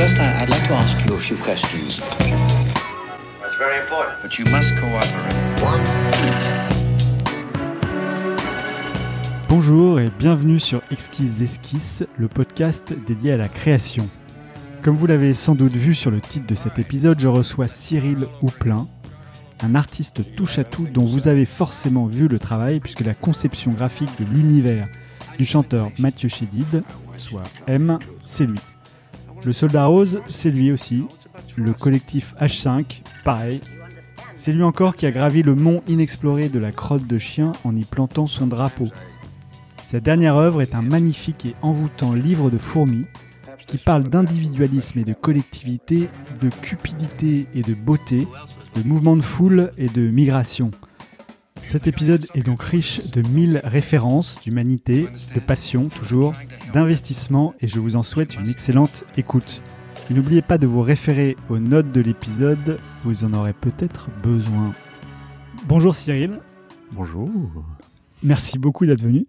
First, like to ask questions. very important. But you must cooperate. Bonjour et bienvenue sur Exquise Esquisse, le podcast dédié à la création. Comme vous l'avez sans doute vu sur le titre de cet épisode, je reçois Cyril Houplin, un artiste touche-à-tout dont vous avez forcément vu le travail puisque la conception graphique de l'univers du chanteur Mathieu Chédid, soit M, c'est lui. Le Soldat Rose, c'est lui aussi. Le collectif H5, pareil. C'est lui encore qui a gravi le mont inexploré de la crotte de chien en y plantant son drapeau. Sa dernière œuvre est un magnifique et envoûtant livre de fourmis qui parle d'individualisme et de collectivité, de cupidité et de beauté, de mouvement de foule et de migration. Cet épisode est donc riche de mille références, d'humanité, de passion toujours, d'investissement et je vous en souhaite une excellente écoute. N'oubliez pas de vous référer aux notes de l'épisode, vous en aurez peut-être besoin. Bonjour Cyril. Bonjour. Merci beaucoup d'être venu.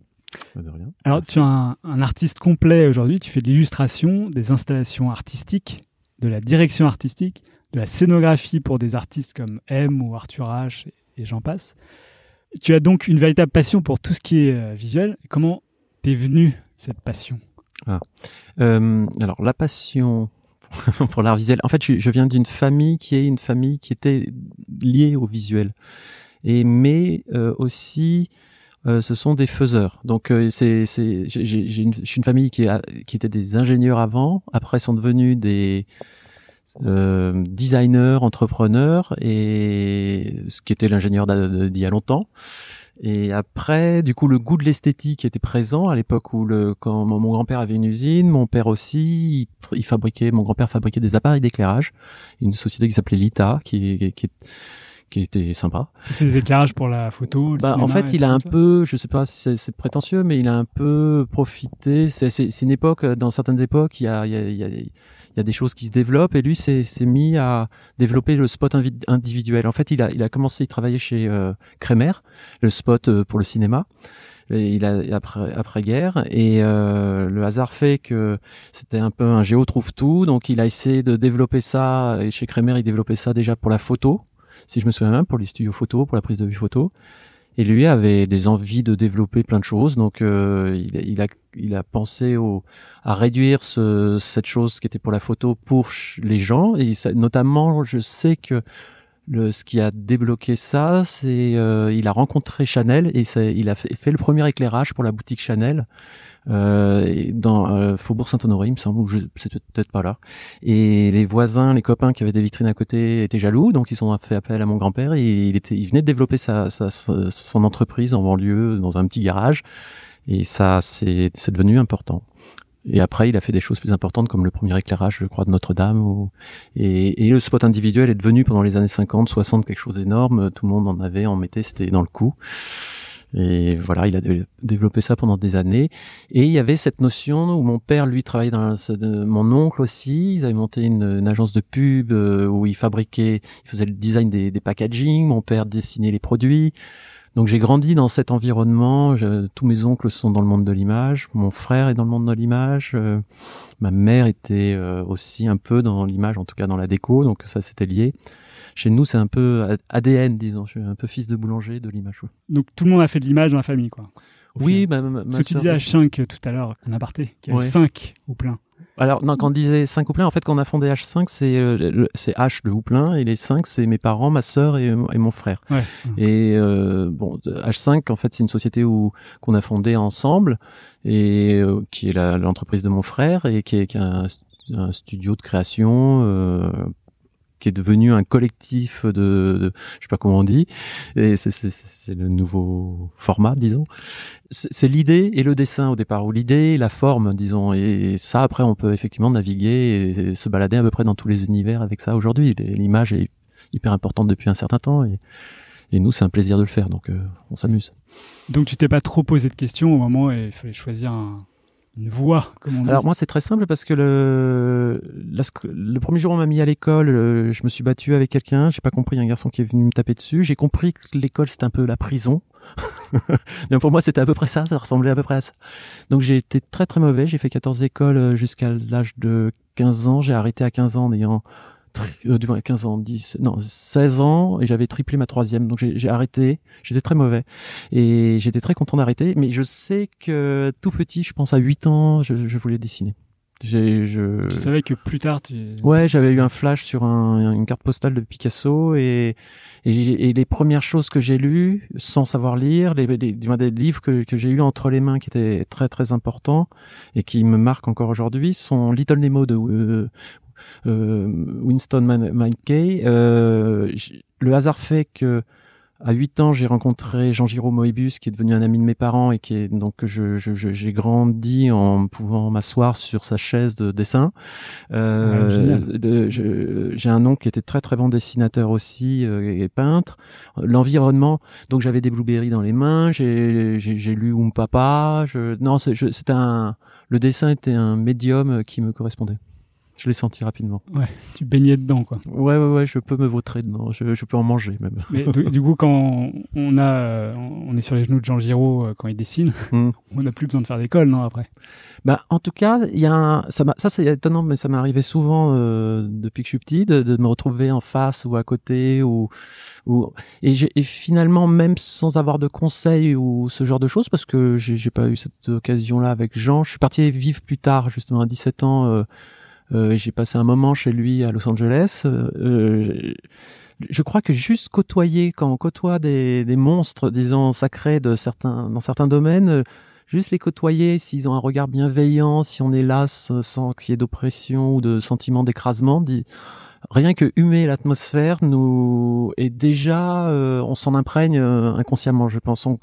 Bah, de rien. Alors tu es un, un artiste complet aujourd'hui, tu fais de l'illustration, des installations artistiques, de la direction artistique, de la scénographie pour des artistes comme M ou Arthur H et j'en passe. Tu as donc une véritable passion pour tout ce qui est euh, visuel. Comment t'es venue cette passion ah. euh, Alors la passion pour l'art visuel. En fait, je, viens d'une famille qui est une famille qui était liée au visuel, et mais euh, aussi ce sont des faiseurs. Donc c'est j'ai une, une famille qui qui était des ingénieurs avant, après sont devenus des euh, designer, entrepreneur, et ce qui était l'ingénieur d'il y a longtemps. Et après, du coup, le goût de l'esthétique était présent à l'époque où le, quand mon grand-père avait une usine, mon père aussi, il, fabriquait, mon grand-père fabriquait des appareils d'éclairage, une société qui s'appelait Lita, qui, qui, qui était sympa. C'est des éclairages pour la photo. Le bah, en fait, il a un peu, je sais pas, si c'est prétentieux, mais il a un peu profité. C'est une époque, dans certaines époques, il y a, il y a, il y a il y a des choses qui se développent et lui s'est mis à développer le spot individuel. En fait, il a, il a commencé, à travailler chez euh, Kremer, le spot euh, pour le cinéma. il a après, après guerre et euh, le hasard fait que c'était un peu un géo trouve tout donc il a essayé de développer ça et chez Kremer il développait ça déjà pour la photo si je me souviens bien pour les studios photo pour la prise de vue photo et lui avait des envies de développer plein de choses donc il, euh, il, a il a pensé à réduire cette chose qui était pour la photo pour les gens. Et notamment, je sais que le, ce qui a débloqué ça, c'est euh, il a rencontré Chanel et il a fait, le premier éclairage pour la boutique Chanel euh, dans euh, Faubourg Saint-Honoré, il me semble, ne c'est peut-être pas là. Et les voisins, les copains qui avaient des vitrines à côté étaient jaloux, donc ils ont fait appel à mon grand-père et il, était, il venait de développer sa, sa, son entreprise en banlieue, dans un petit garage. Et ça, c'est devenu important. Et après, il a fait des choses plus importantes comme le premier éclairage, je crois, de Notre-Dame. Et, le spot individuel est devenu pendant les années 50, 60 quelque chose d'énorme. Tout le monde en avait, en mettait, c'était dans le coup. Et voilà, il a développé ça pendant des années. Et il y avait cette notion où mon père, lui, travaillait dans mon oncle aussi. Ils avaient monté une, agence de pub euh, où ils fabriquaient, ils faisaient le design des, des packaging. Mon père dessinait les produits. Donc j'ai grandi dans cet environnement. tous mes oncles sont dans le monde de l'image. Mon frère est dans le monde de l'image. Euh, ma mère était euh, aussi un peu dans l'image, en tout cas dans la déco. Donc ça, c'était lié. Chez nous, c'est un peu ADN, disons. Je suis un peu fils de boulanger de l'image. Donc tout le monde a fait de l'image dans la famille, quoi. oui, bah, Ce que tu disais à 5 euh, tout à l'heure, en aparté, qui y avait 5 au plein. Alors, quand on disait cinq plein, en fait, quand on a fondé H5, euh, c'est H le plein, et les 5, c'est mes parents, ma sœur et, mon frère. Et euh, bon, H5, en fait, c'est une société où qu'on a fondée ensemble, et euh, qui est l'entreprise de mon frère, et qui est, un, un, studio de création qui est devenu un collectif de, je sais pas comment on dit, et c'est le nouveau format, disons. C'est l'idée et le dessin au départ, ou l'idée la forme, disons, et ça après on peut effectivement naviguer et, se balader à peu près dans tous les univers avec ça aujourd'hui. L'image est hyper importante depuis un certain temps et, et nous, c'est un plaisir de le faire, donc euh, on s'amuse. Donc tu t'es pas trop posé de questions au moment où il fallait choisir un, une comme Alors moi c'est très simple parce que le, le premier jour on m'a mis à l'école, euh, je me suis battu avec quelqu'un, j'ai pas compris, il y a un garçon qui est venu me taper dessus, j'ai compris que l'école c'était un peu la prison. mais pour moi c'était à peu près ça, ça ressemblait à peu près à ça. Donc j'ai été très très mauvais, j'ai fait 14 écoles euh, jusqu'à l'âge de 15 ans, j'ai arrêté à 15 ans en ayant euh, du moins 15 ans, 10, non, 16 ans, et j'avais triplé ma troisième. Donc j'ai arrêté. J'étais très mauvais. Et j'étais très content d'arrêter. Mais je sais que tout petit, je pense à 8 ans, je, voulais dessiner. Je... Tu savais que plus tard, Ouais, j'avais eu un flash sur une carte postale de Picasso et, et, les premières choses que j'ai lues, sans savoir lire, les, des livres que, que j'ai eu entre les mains qui étaient très très importants et qui me marquent encore aujourd'hui, sont Little Nemo de euh, euh, Winston Mackay. Euh, le hasard fait que à 8 ans, j'ai rencontré Jean-Giraud Moebius, qui est devenu un ami de mes parents et qui est donc je, j'ai grandi en pouvant m'asseoir sur sa chaise de dessin. Euh, ah, j'ai un oncle qui était très très bon dessinateur aussi et peintre. L'environnement, donc j'avais des blueberries dans les mains, j'ai, lu Oum Papa. Je, non, c'est, un, le dessin était un médium qui me correspondait. Je l'ai senti rapidement. Ouais, tu baignais dedans, quoi. Ouais, ouais, ouais, je peux me vautrer dedans, je, je peux en manger même. Mais du, coup, quand on, a, on est sur les genoux de Jean Giraud euh, quand il dessine, hmm. on n'a plus besoin de faire d'école, non, après bah, En tout cas, y a un, ça, ça c'est étonnant, mais ça m'est arrivé souvent euh, depuis que je suis petit, de, me retrouver en face ou à côté. Ou, ou, et, et finalement, même sans avoir de conseils ou ce genre de choses, parce que j'ai pas eu cette occasion-là avec Jean, je suis parti vivre plus tard, justement, à 17 ans. Euh, euh, j'ai passé un moment chez lui à Los Angeles. Euh, euh, je crois que juste côtoyer, quand on côtoie des, des monstres, disons, sacrés de certains, dans certains domaines, juste les côtoyer, s'ils ont un regard bienveillant, si on est las, sans qu'il y ait d'oppression ou de sentiment d'écrasement, dit rien que humer l'atmosphère nous est déjà, on s'en imprègne inconsciemment, je pense. On,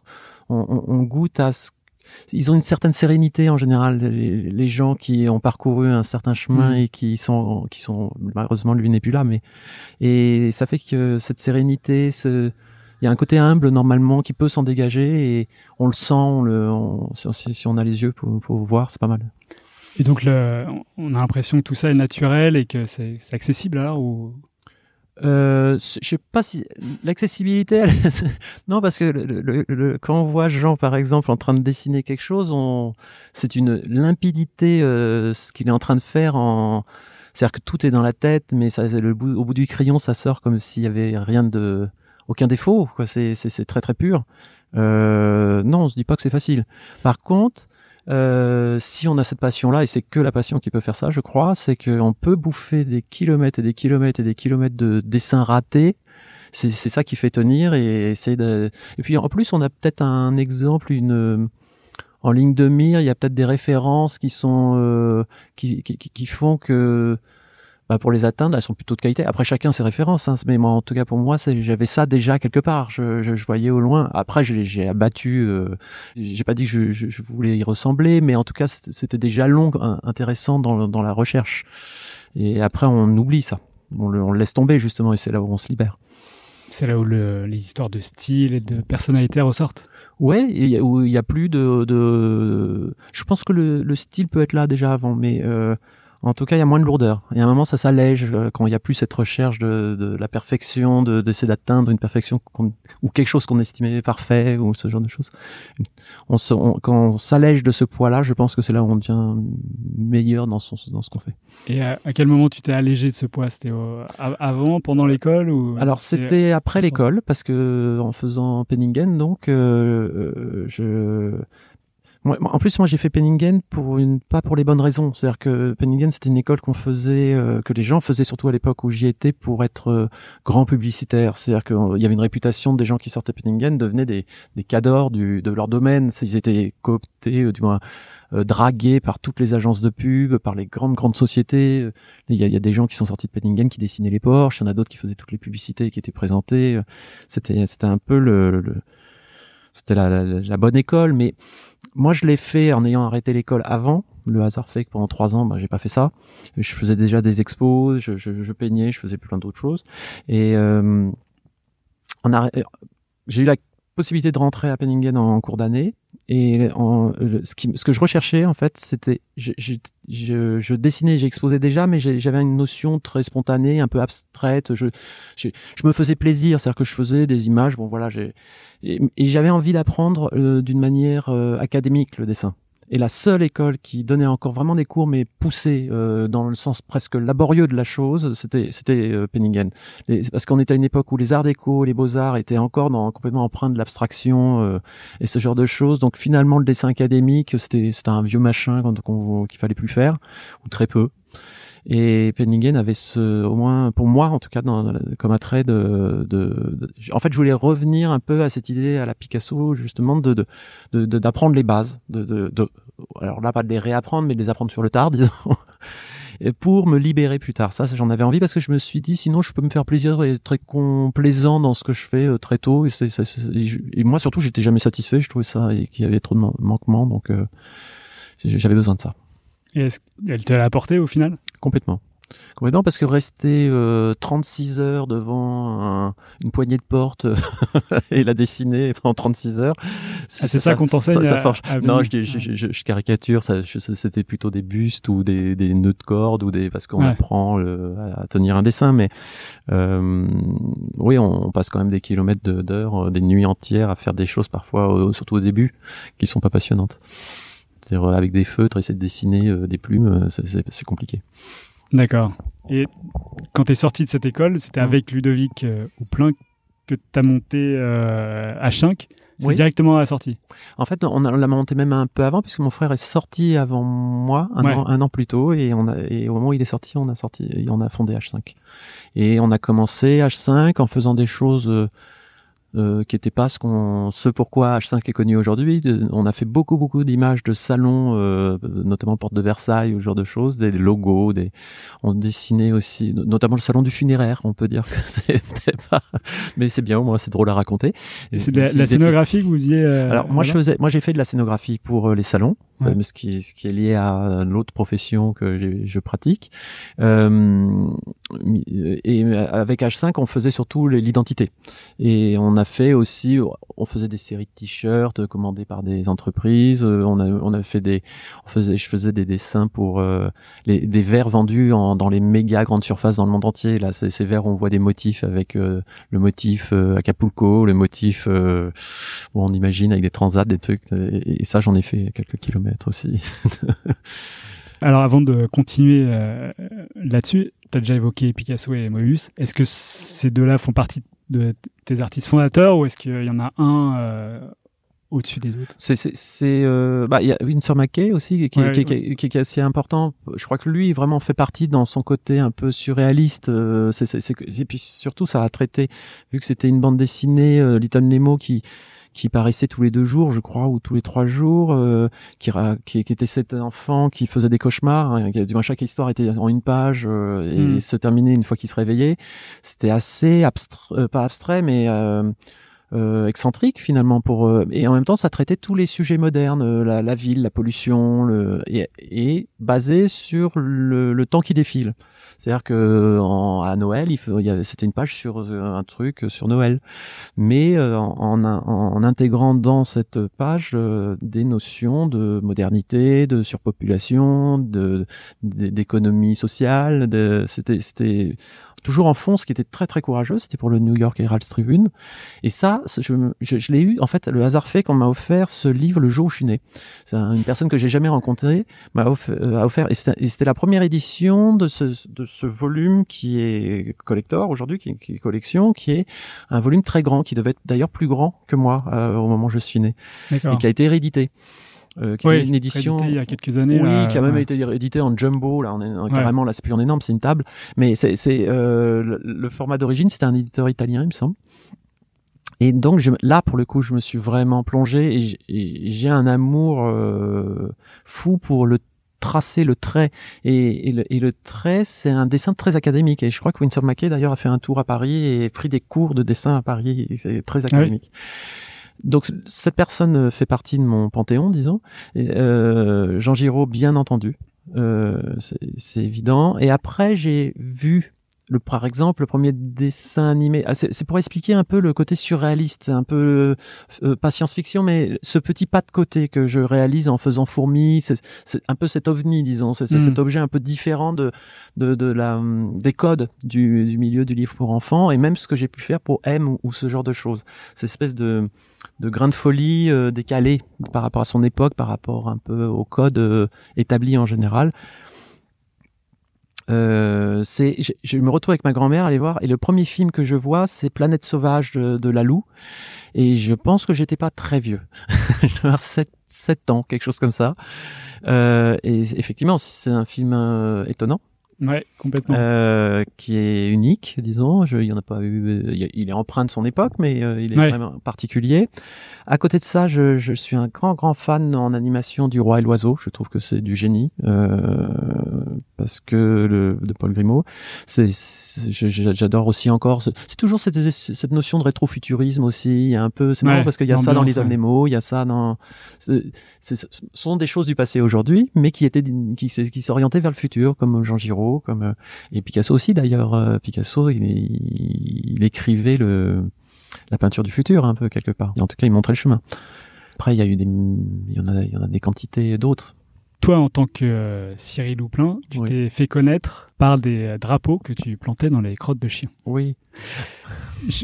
on, goûte à ce ils ont une certaine sérénité en général, les, gens qui ont parcouru un certain chemin mm. et qui sont, qui sont malheureusement lui n'est plus là, mais et ça fait que cette sérénité, ce, il y a un côté humble normalement qui peut s'en dégager et on le sent, le, si, on a les yeux pour, voir, c'est pas mal. Et donc, on a l'impression que tout ça est naturel et que c'est accessible alors euh, je sais pas si l'accessibilité. non, parce que le, quand on voit Jean par exemple en train de dessiner quelque chose, on... c'est une limpidité euh, ce qu'il est en train de faire. En... C'est-à-dire que tout est dans la tête, mais ça, au bout du crayon, ça sort comme s'il y avait rien de, aucun défaut. Quoi. C'est, c'est, très très pur. Euh, non, on se dit pas que c'est facile. Par contre, euh, si on a cette passion-là, et c'est que la passion qui peut faire ça, je crois, c'est qu'on peut bouffer des kilomètres et des kilomètres et des kilomètres de dessins ratés. C'est ça qui fait tenir et essayer de... Et puis en plus, on a peut-être un exemple, une en ligne de mire, il y a peut-être des références qui sont euh, qui, qui, qui, font que bah, pour les atteindre, elles sont plutôt de qualité. Après, chacun ses références, hein, mais moi, en tout cas pour moi, j'avais ça déjà quelque part. Je, voyais au loin. Après, j'ai abattu. Euh, j'ai pas dit que je, voulais y ressembler, mais en tout cas, c'était déjà long, intéressant dans, la recherche. Et après, on oublie ça. On le, laisse tomber justement, et c'est là où on se libère. C'est là où les histoires de style et de personnalité ressortent. Ouais, où il n'y a plus de, de, Je pense que le, le, style peut être là déjà avant, mais euh, en tout cas, il y a moins de lourdeur. Et à un moment, ça s'allège euh, quand il n'y a plus cette recherche de, la perfection, d'essayer d'atteindre une perfection ou quelque chose qu'on estimait parfait ou ce genre de choses. On quand on s'allège de ce poids-là, je pense que c'est là où on devient meilleur dans, son, dans ce qu'on fait. Et à, quel moment tu t'es allégé de ce poids C'était avant, pendant l'école ou Alors c'était après l'école parce que en faisant Penningen, donc euh, euh, je en plus, moi, j'ai fait Penningen pour pas pour les bonnes raisons. C'est-à-dire que Penningen, c'était une école qu'on faisait, euh, que les gens faisaient surtout à l'époque où j'y étais pour être euh, grand publicitaire. C'est-à-dire qu'il euh, y avait une réputation des gens qui sortaient Penningen devenaient des, des cadors du, de leur domaine. Ils étaient cooptés, du moins dragués par toutes les agences de pub, par les grandes grandes sociétés. Il y a, des gens qui sont sortis de Penningen qui dessinaient les Porsche. Il y en a d'autres qui faisaient toutes les publicités qui étaient présentées. C'était c'était un peu le c'était la, bonne école, mais moi je l'ai fait en ayant arrêté l'école avant. Le hasard fait que pendant trois ans, ben j'ai pas fait ça. Je faisais déjà des expos, je, peignais, je faisais plein d'autres choses. Et on euh, euh, j'ai eu la possibilité de rentrer à Penningen en, cours d'année. Et ce, que je recherchais, en fait, c'était. Je, je, dessinais, j'exposais déjà, mais j'avais une notion très spontanée, un peu abstraite. Je, je, me faisais plaisir, c'est-à-dire que je faisais des images. Bon, voilà. Et, j'avais envie d'apprendre euh, d'une manière euh, académique le dessin et la seule école qui donnait encore vraiment des cours, mais poussés euh, dans le sens presque laborieux de la chose, c'était c'était euh, Penningen. parce qu'on était à une époque où les arts déco, les beaux arts étaient encore dans, complètement empreints de l'abstraction euh, et ce genre de choses. Donc finalement, le dessin académique, c'était c'était un vieux machin qu'il fallait plus faire ou très peu. Et Penningen avait ce, au moins pour moi en tout cas, comme attrait de, de, En fait, je voulais revenir un peu à cette idée à la Picasso justement de d'apprendre les bases, de, alors là pas de les réapprendre, mais de les apprendre sur le tard, disons. pour me libérer plus tard. Ça, j'en avais envie parce que je me suis dit, sinon, je peux me faire plaisir et être très complaisant dans ce que je fais euh, très tôt. Et, c'est. et, moi, surtout, j'étais jamais satisfait. Je trouvais ça et qu'il y avait trop de manquements. Donc, euh, j'avais besoin de ça. Et est-ce qu'elle te l'a apporté au final Complètement. Complètement, parce que rester 36 euh, heures devant une poignée de porte euh, et la dessiner pendant 36 heures, ah, c'est ça, qu'on t'enseigne Non, je, caricature, c'était plutôt des bustes ou des, des, nœuds de corde ou des parce qu'on apprend euh, à tenir un dessin, mais oui, on, passe quand même des kilomètres d'heures, des nuits entières à faire des choses parfois, surtout au début, qui sont pas passionnantes. C'est-à-dire euh, avec des feutres, essayer de dessiner euh, des plumes, euh, c'est compliqué. D'accord. Et quand tu es sorti de cette école, c'était mmh. avec Ludovic ou plein que tu as monté h 5 c'est directement à la sortie. En fait, on l'a monté même un peu avant, puisque mon frère est sorti avant moi, un, an, plus tôt, et, on et au moment où il est sorti, on a, sorti, on a fondé H5. Et on a commencé H5 en faisant des choses euh, qui n'était pas ce, qu'on, ce pourquoi H5 est connu aujourd'hui. On a fait beaucoup, beaucoup d'images de salons, euh, notamment Porte de Versailles ou ce genre de choses, des logos, des... on dessinait aussi, notamment le salon du funéraire, on peut dire que c'était pas... Mais c'est bien, au moins c'est drôle à raconter. c'est la, scénographie que vous disiez euh, Alors moi, je faisais, moi j'ai fait de la scénographie pour les salons, euh, ce qui, ce qui est lié à l'autre profession que je pratique. Euh, et euh, avec H5, on faisait surtout l'identité. Et on a fait aussi, on faisait des séries de t-shirts commandées par des entreprises. Euh, on a, on a fait des, on faisait, je faisais des dessins pour les, des verres vendus dans les méga grandes surfaces dans le monde entier. Là, ces verres, on voit des motifs avec le motif Acapulco, le motif où on imagine avec des transats, des trucs. et ça, j'en ai fait quelques kilomètres aussi. Alors avant de continuer euh, là-dessus, tu as déjà évoqué Picasso et Moebius. Est-ce que ces deux-là font partie de tes artistes fondateurs ou est-ce qu'il y en a un euh, au-dessus des autres C'est, euh, bah, il y a Winsor McKay aussi qui, est assez important. Je crois que lui vraiment fait partie dans son côté un peu surréaliste. c'est, et puis surtout ça a traité vu que c'était une bande dessinée, Little Nemo qui qui paraissait tous les deux jours, je crois, ou tous les trois jours, euh, qui, qui, était cet enfant qui faisait des cauchemars. Hein, chaque histoire était en une page euh, et hmm. se terminait une fois qu'il se réveillait. C'était assez abstrait, euh, pas abstrait, mais euh, excentrique finalement pour euh, et en même temps ça traitait tous les sujets modernes euh, la, ville la pollution le, et, basé sur le, temps qui défile c'est-à-dire que à Noël, il, il c'était une page sur un truc sur Noël, mais en, intégrant dans cette page des notions de modernité, de surpopulation, de d'économie sociale. De, c'était, c'était, toujours en fond, ce qui était très très courageux, c'était pour le New York Herald Tribune. Et ça, je, l'ai eu, en fait, le hasard fait qu'on m'a offert ce livre le jour où je suis né. C'est une personne que j'ai jamais rencontrée m'a euh, offert, et c'était la première édition de ce, volume qui est collector aujourd'hui, qui, est collection, qui est un volume très grand, qui devait être d'ailleurs plus grand que moi euh, au moment où je suis né, et qui a été hérédité. Euh, qui est une édition édité il y a quelques années. Oui, qui a même été édité en jumbo. Là, on est euh, carrément là, c'est plus en énorme, c'est une table. Mais c'est euh, le, format d'origine, c'était un éditeur italien, il me semble. Et donc je, là, pour le coup, je me suis vraiment plongé et j'ai un amour euh, fou pour le tracer le trait. Et, le, trait, c'est un dessin très académique. Et je crois que Winsor McKay d'ailleurs, a fait un tour à Paris et pris des cours de dessin à Paris. C'est très ah académique. Donc cette personne euh, fait partie de mon panthéon, disons. Euh, Jean Giraud, bien entendu, euh, c'est évident. Et après, j'ai vu le, par exemple, le premier dessin animé. Ah, c'est pour expliquer un peu le côté surréaliste, un peu euh, euh, pas science-fiction, mais ce petit pas de côté que je réalise en faisant fourmi. C'est un peu cet ovni, disons. C'est hmm. cet objet un peu différent de, de, la, hum, des codes du, milieu du livre pour enfants et même ce que j'ai pu faire pour M ou, ce genre de choses. Cette espèce de, de grain de folie euh, décalé par rapport à son époque, par rapport un peu aux codes établi établis en général. Euh, c'est, je, me retrouve avec ma grand-mère aller voir et le premier film que je vois c'est Planète sauvage de, de Lalou et je pense que j'étais pas très vieux, je 7, ans quelque chose comme ça euh, et effectivement c'est un film euh, étonnant Ouais, complètement. Euh, qui est unique, disons. il y en a pas eu. Euh, il est empreint de son époque, mais euh, il est vraiment particulier. À côté de ça, je, je, suis un grand, grand fan en animation du Roi et l'Oiseau. Je trouve que c'est du génie euh, parce que le, de Paul Grimaud. C'est, j'adore aussi encore. C'est toujours cette, notion de rétrofuturisme aussi. un peu. C'est marrant parce qu'il y a ça dans les hommes des mots. Il y a ça dans. ce sont des choses du passé aujourd'hui, mais qui étaient, qui, qui s'orientaient vers le futur, comme Jean Giraud comme euh, et Picasso aussi d'ailleurs. Euh, Picasso, il, écrivait le la peinture du futur un peu quelque part. en tout cas, il montrait le chemin. Après, il y a eu des, il y en a, il y en a des quantités d'autres. Toi, en tant que euh, Cyril Louplin, tu t'es fait connaître par des euh, drapeaux que tu plantais dans les crottes de chiens. Oui.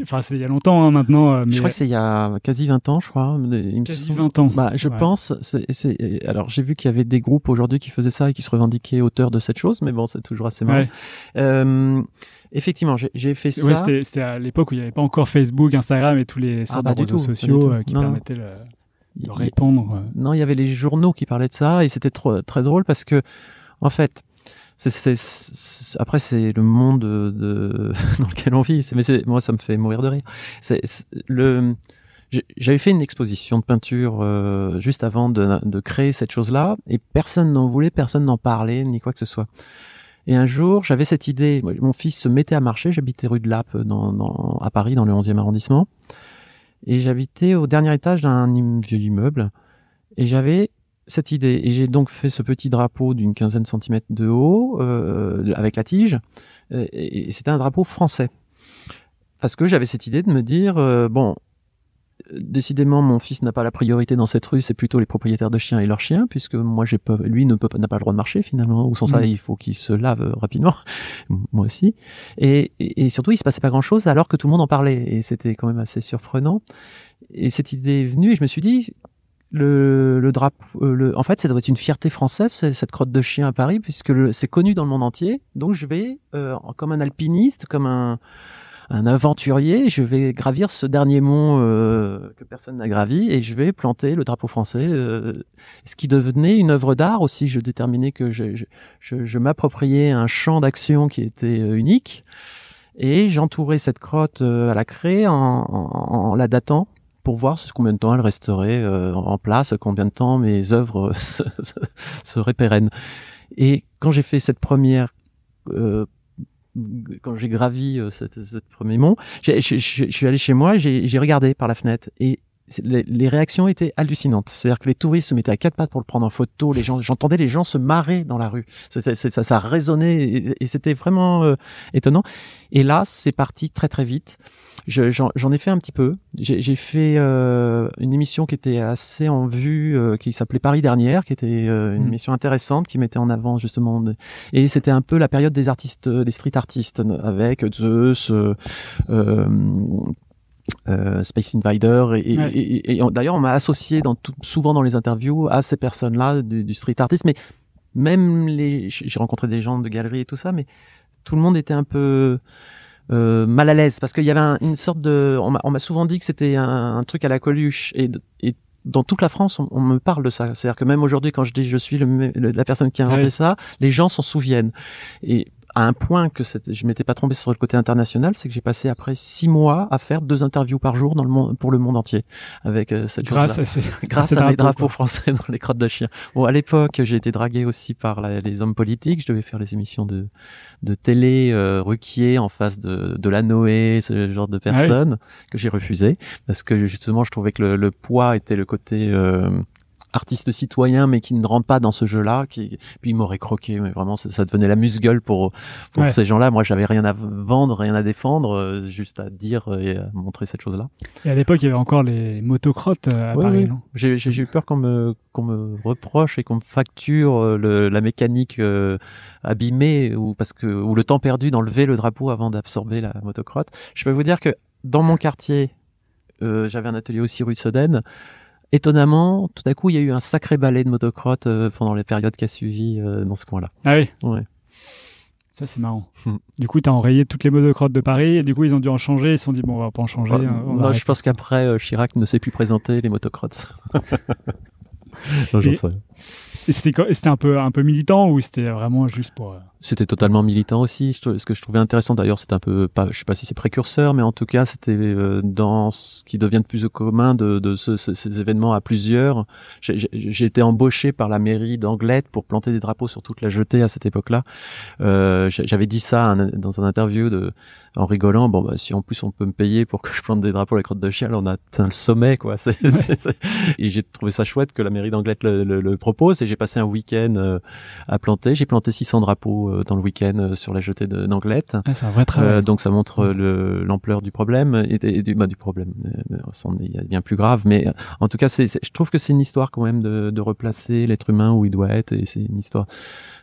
Enfin, c'est il y a longtemps hein, maintenant. Euh, je crois que c'est il y a quasi 20 ans, je crois. quasi 20 ans. Bah, je pense. Alors, j'ai vu qu'il y avait des groupes aujourd'hui qui faisaient ça et qui se revendiquaient auteurs de cette chose, mais bon, c'est toujours assez mal. effectivement, j'ai fait ça. Ouais, C'était à l'époque où il n'y avait pas encore Facebook, Instagram et tous les ah, réseaux sociaux qui permettaient répondre. Euh, non, il y avait les journaux qui parlaient de ça et c'était très drôle parce que, en fait, c'est, c'est, après c'est le monde de, dans lequel on vit. Mais c'est, moi, ça me fait mourir de rire. C'est, le, j'avais fait une exposition de peinture euh, juste avant de, de créer cette chose-là et personne n'en voulait, personne n'en parlait ni quoi que ce soit. Et un jour, j'avais cette idée. Mon fils se mettait à marcher. J'habitais rue de Lappe dans, dans, à Paris, dans le 11e arrondissement et j'habitais au dernier étage d'un vieux immeuble et j'avais cette idée et j'ai donc fait ce petit drapeau d'une quinzaine de centimètres de haut euh, avec la tige et, c'était un drapeau français parce que j'avais cette idée de me dire euh, bon décidément, mon fils n'a pas la priorité dans cette rue, c'est plutôt les propriétaires de chiens et leurs chiens, puisque moi, j'ai lui ne peut, n'a pas le droit de marcher finalement. Ou sans ça, mm. il faut qu'il se lave euh, rapidement. moi aussi. Et, surtout, il se passait pas grand chose alors que tout le monde en parlait. Et c'était quand même assez surprenant. Et cette idée est venue et je me suis dit, le, le drapeau, euh, en fait, ça doit être une fierté française, cette crotte de chien à Paris, puisque c'est connu dans le monde entier. Donc, je vais, euh, comme un alpiniste, comme un, un aventurier, je vais gravir ce dernier mont euh, que personne n'a gravi et je vais planter le drapeau français. Euh, ce qui devenait une œuvre d'art aussi. Je déterminais que je, je, m'appropriais un champ d'action qui était euh, unique et j'entourais cette crotte à la craie en, la datant pour voir combien de temps elle resterait en place, combien de temps mes œuvres seraient pérennes. Et quand j'ai fait cette première quand j'ai gravi euh, cette premier mont, je suis allé chez moi, j'ai regardé par la fenêtre et les, réactions étaient hallucinantes. C'est-à-dire que les touristes se mettaient à quatre pattes pour le prendre en photo. Les gens, j'entendais les gens se marrer dans la rue. Ça, ça, ça, ça résonnait et, c'était vraiment euh, étonnant. Et là, c'est parti très très vite. J'en ai fait un petit peu. J'ai fait euh, une émission qui était assez en vue, euh, qui s'appelait Paris dernière, qui était une mmh. émission intéressante, qui mettait en avant justement. Et c'était un peu la période des artistes, des street artistes, avec Zeus, euh, Space Invader et, d'ailleurs on m'a associé dans souvent dans les interviews à ces personnes-là du, street artist mais même les j'ai rencontré des gens de galeries et tout ça mais tout le monde était un peu euh, mal à l'aise parce qu'il y avait une sorte de on m'a souvent dit que c'était un, truc à la coluche et, dans toute la France, on, me parle de ça. C'est-à-dire que même aujourd'hui, quand je dis je suis la personne qui a inventé ça, les gens s'en souviennent. Et à un point que je m'étais pas trompé sur le côté international, c'est que j'ai passé après six mois à faire deux interviews par jour dans le monde, pour le monde entier avec euh, cette grâce à ces, grâce à, mes drapeaux français dans les crottes de chien. Bon, à l'époque, j'ai été dragué aussi par les hommes politiques. Je devais faire les émissions de de télé euh, Ruquier en face de de la Noé, ce genre de ah personnes que j'ai refusé parce que justement, je trouvais que le, poids était le côté euh, artiste citoyen, mais qui ne rentre pas dans ce jeu-là. Qui... Puis il m'aurait croqué, mais vraiment, ça, devenait la muse-gueule pour, pour ces gens-là. Moi, j'avais rien à vendre, rien à défendre, euh, juste à dire euh, et à montrer cette chose-là. Et à l'époque, il y avait encore les motocrottes euh, à Paris, J'ai eu peur qu'on me, qu'on me reproche et qu'on me facture la mécanique abîmée ou, parce que, ou le temps perdu d'enlever le drapeau avant d'absorber la motocrotte. Je peux vous dire que dans mon quartier, j'avais un atelier aussi rue de Soden étonnamment, tout à coup, il y a eu un sacré balai de motocrottes euh, pendant la période qui a suivi euh, dans ce coin-là. Ah oui ouais. Ça, c'est marrant. Hmm. Du coup, tu as enrayé toutes les motocrottes de Paris et du coup, ils ont dû en changer. Ils se sont dit, bon, on va pas en changer. Oh, hein, non, je pense qu'après, euh, Chirac ne s'est plus présenté les motocrottes. non, j'en sais. Et c'était un peu, un peu militant ou c'était vraiment juste pour c'était totalement militant aussi. Ce que je trouvais intéressant d'ailleurs, c'est un peu, pas, je sais pas si c'est précurseur, mais en tout cas, c'était euh, dans ce qui devient de plus commun de, de ce, ces événements à plusieurs. J'ai été embauché par la mairie d'Anglette pour planter des drapeaux sur toute la jetée à cette époque-là. Euh, J'avais dit ça dans un interview de, en rigolant. Bon, bah, si en plus on peut me payer pour que je plante des drapeaux à la crotte de chien on atteint le sommet, quoi. Et j'ai trouvé ça chouette que la mairie d'Anglette le, le, propose. Et j'ai passé un week-end euh, à planter. J'ai planté 600 drapeaux euh, euh, dans le week-end euh, sur la jetée d'Anglette. Ah, c'est un vrai travail. Euh, donc ça montre l'ampleur du problème et, du, bah, du problème. Il y a bien plus grave, mais en tout cas, c'est, je trouve que c'est une histoire quand même de, de replacer l'être humain où il doit être et c'est une histoire.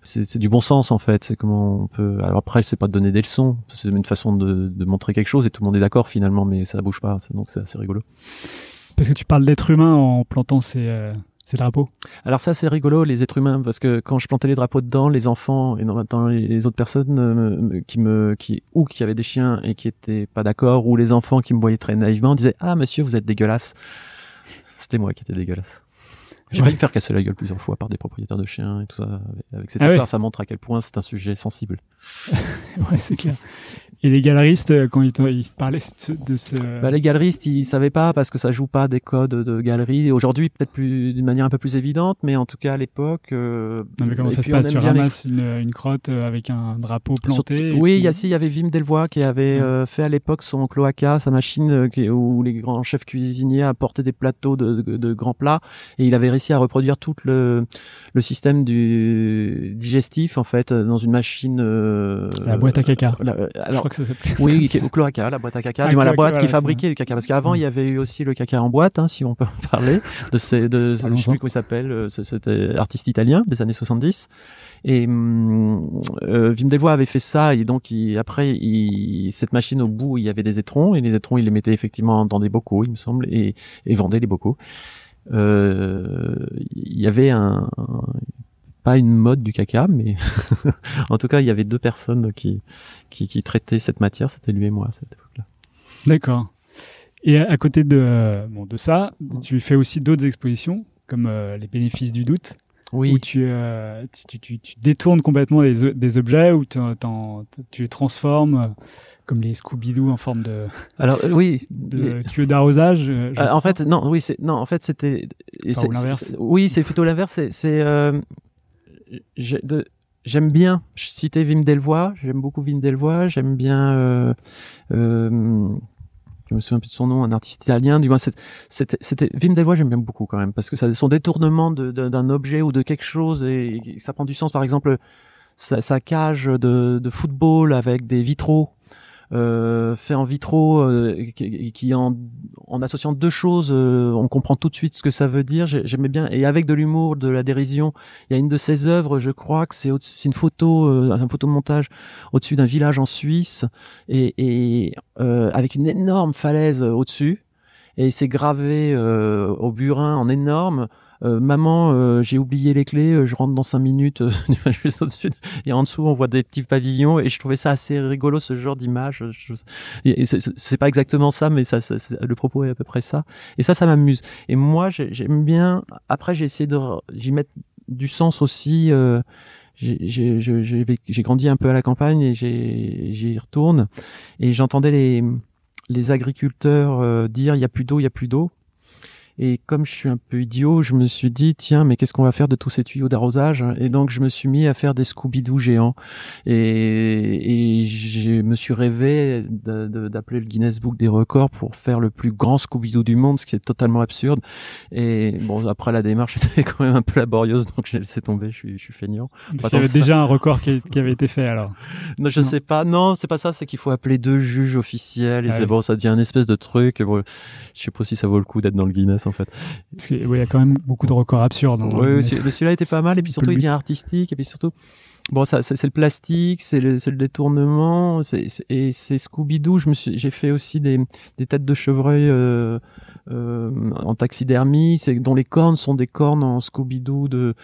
C'est, du bon sens en fait. C'est comment on peut. Alors après, c'est pas de donner des leçons. C'est une façon de, de montrer quelque chose et tout le monde est d'accord finalement, mais ça bouge pas. Donc c'est assez rigolo. Parce que tu parles d'être humain en plantant ces, ces drapeaux Alors ça c'est rigolo les êtres humains parce que quand je plantais les drapeaux dedans, les enfants et maintenant les autres personnes euh, qui me qui ou qui avaient des chiens et qui étaient pas d'accord ou les enfants qui me voyaient très naïvement disaient "Ah monsieur, vous êtes dégueulasse." C'était moi qui étais dégueulasse. J'ai failli me faire casser la gueule plusieurs fois par des propriétaires de chiens et tout ça. Avec cette ah histoire, ça montre à quel point c'est un sujet sensible. ouais, c'est clair. Et les galeristes, euh, quand ils, parlaient de ce... Bah, les galeristes, ils savaient pas parce que ça joue pas des codes de galerie. Aujourd'hui, peut-être plus d'une manière un peu plus évidente, mais en tout cas à l'époque. Euh, comment ça se passe Tu ramasses une, crotte euh, avec un drapeau planté. Oui, il si, y avait Wim Delvoye qui avait fait à l'époque son cloaca, sa machine où les grands chefs cuisiniers apportaient des plateaux de, grands plats, et il avait réussi à reproduire tout le, le système du digestif en fait dans une machine. la boîte à caca. alors, oui, Oui, au cloaca, la boîte à caca. Ah, moins la boîte qui fabriquait le caca. Parce qu'avant, mm. il y avait eu aussi le caca en boîte, hein, si on peut en parler, de ces, de, je sais plus comment s'appelle, euh, cet euh, artiste italien des années 70. Et mm, euh, Wim Delvoye avait fait ça et donc après il, cette machine au bout il y avait des étrons et les étrons il les mettait effectivement dans des bocaux il me semble et, vendait les bocaux. Euh, il y avait un pas une mode du caca, mais en tout cas, il y avait deux personnes qui, qui, traitaient cette matière, c'était lui et moi cette époque-là. D'accord. Et à, côté de, euh, bon, de ça, tu fais aussi d'autres expositions, comme euh, les bénéfices du doute, où euh, tu, tu, tu, tu, détournes complètement des, des objets, où tu les transformes comme les Scooby-Doo en forme de. Alors oui, de d'arrosage. en fait, non, oui, c'est non, en fait, c'était. Oui, c'est plutôt l'inverse. C'est j'aime bien, je citais Wim Delvoye, j'aime beaucoup Wim Delvoye, j'aime bien, euh, euh, je me souviens plus de son nom, un artiste italien, du moins c'était Wim Delvoye, j'aime bien beaucoup quand même, parce que ça, son détournement d'un objet ou de quelque chose, et, ça prend du sens, par exemple, sa, cage de, football avec des vitraux, euh, fait en vitro euh, qui, en, en, associant deux choses, euh, on comprend tout de suite ce que ça veut dire. J'aimais bien et avec de l'humour, de la dérision. Il y a une de ses œuvres, je crois que c'est une photo, un photomontage au-dessus d'un village en Suisse et, et avec une énorme falaise au-dessus et c'est gravé au burin en énorme euh, maman, euh, j'ai oublié les clés, euh, je rentre dans cinq minutes, juste au-dessus. Et en dessous, on voit des petits pavillons. Et je trouvais ça assez rigolo, ce genre d'image. C'est pas exactement ça, mais ça, le propos est à peu près ça. Et ça, ça m'amuse. Et moi, j'aime bien. Après, j'ai essayé de j'y mettre du sens aussi. Euh, j'ai grandi un peu à la campagne et j'y retourne. Et j'entendais les, les agriculteurs dire il n'y a plus d'eau, il n'y a plus d'eau. Et comme je suis un peu idiot, je me suis dit tiens, mais qu'est-ce qu'on va faire de tous ces tuyaux d'arrosage Et donc je me suis mis à faire des Scooby-Doo géants. Et, et je me suis rêvé d'appeler le Guinness Book des records pour faire le plus grand Scooby-Doo du monde, ce qui est totalement absurde. Et bon, après la démarche était quand même un peu laborieuse, donc l'ai laissé tomber. Je suis, je suis feignant. Il y avait déjà un record qui, avait été fait alors. Non, je sais pas. Non, c'est pas ça. C'est qu'il faut appeler deux juges officiels. Et ah bon, ça devient un espèce de truc. Bon, je sais pas si ça vaut le coup d'être dans le Guinness en fait. Parce y a quand même beaucoup de records absurdes. Hein, oui, celui-là était pas mal, et puis surtout il devient artistique, et puis surtout, bon, ça, c'est le plastique, c'est le, détournement, et c'est Scooby-Doo. J'ai fait aussi des, des, têtes de chevreuil euh, euh, en taxidermie, dont les cornes sont des cornes en Scooby-Doo de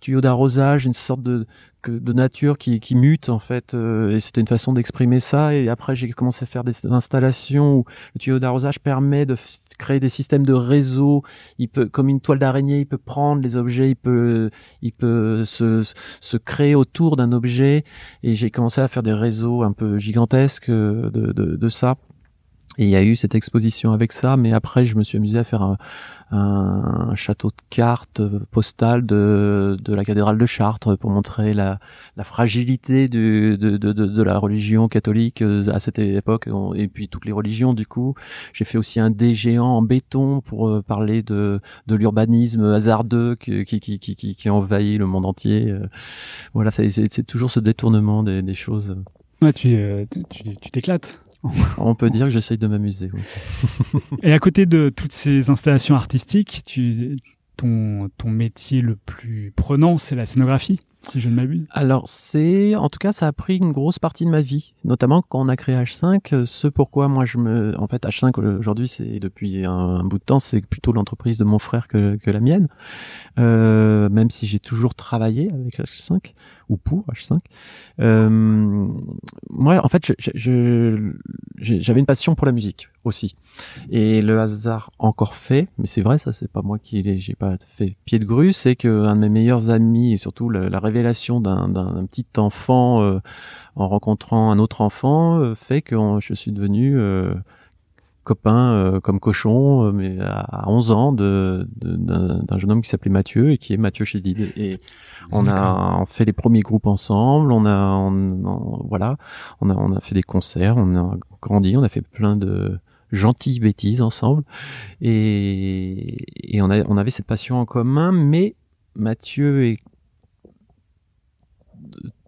tuyaux d'arrosage, une sorte de, de nature qui, qui mute en fait euh, et c'était une façon d'exprimer ça et après j'ai commencé à faire des installations où le tuyau d'arrosage permet de créer des systèmes de réseaux. Il peut, comme une toile d'araignée, il peut prendre les objets, il peut, il peut se, se créer autour d'un objet. Et j'ai commencé à faire des réseaux un peu gigantesques euh, de, de, de ça. Et il y a eu cette exposition avec ça, mais après je me suis amusé à faire un, château de cartes euh, postales de, de la cathédrale de Chartres pour montrer la, la fragilité de, de, de, la religion catholique euh, à cette époque et puis toutes les religions du coup. J'ai fait aussi un dé géant en béton pour euh, parler de, de l'urbanisme hasardeux qui, qui, qui, qui, qui envahit le monde entier. Voilà, c'est toujours ce détournement des, des choses. Ouais, tu t'éclates. On peut dire que j'essaye de m'amuser. Et à côté de toutes ces installations artistiques, tu, ton, ton métier le plus prenant, c'est la scénographie si je ne m'abuse. Alors, c'est, en tout cas, ça a pris une grosse partie de ma vie, notamment quand on a créé H5. Euh, ce pourquoi moi je me, en fait, H5 aujourd'hui, c'est depuis un, bout de temps, c'est plutôt l'entreprise de mon frère que, que la mienne, euh, même si j'ai toujours travaillé avec H5 ou pour H5. Euh, moi, en fait, j'avais je, une passion pour la musique aussi. Et le hasard encore fait, mais c'est vrai, ça c'est pas moi qui l'ai, j'ai pas fait pied de grue, c'est qu'un de mes meilleurs amis et surtout la, révélation d'un petit enfant euh, en rencontrant un autre enfant euh, fait que je suis devenu euh, copain comme cochon, mais à, 11 ans d'un de, jeune homme qui s'appelait Mathieu et qui est Mathieu Chédid. Et on a fait les premiers groupes ensemble, on a, voilà, on on a fait des concerts, on a grandi, on a fait plein de gentilles bêtises ensemble. Et, et on, a, on avait cette passion en commun, mais Mathieu est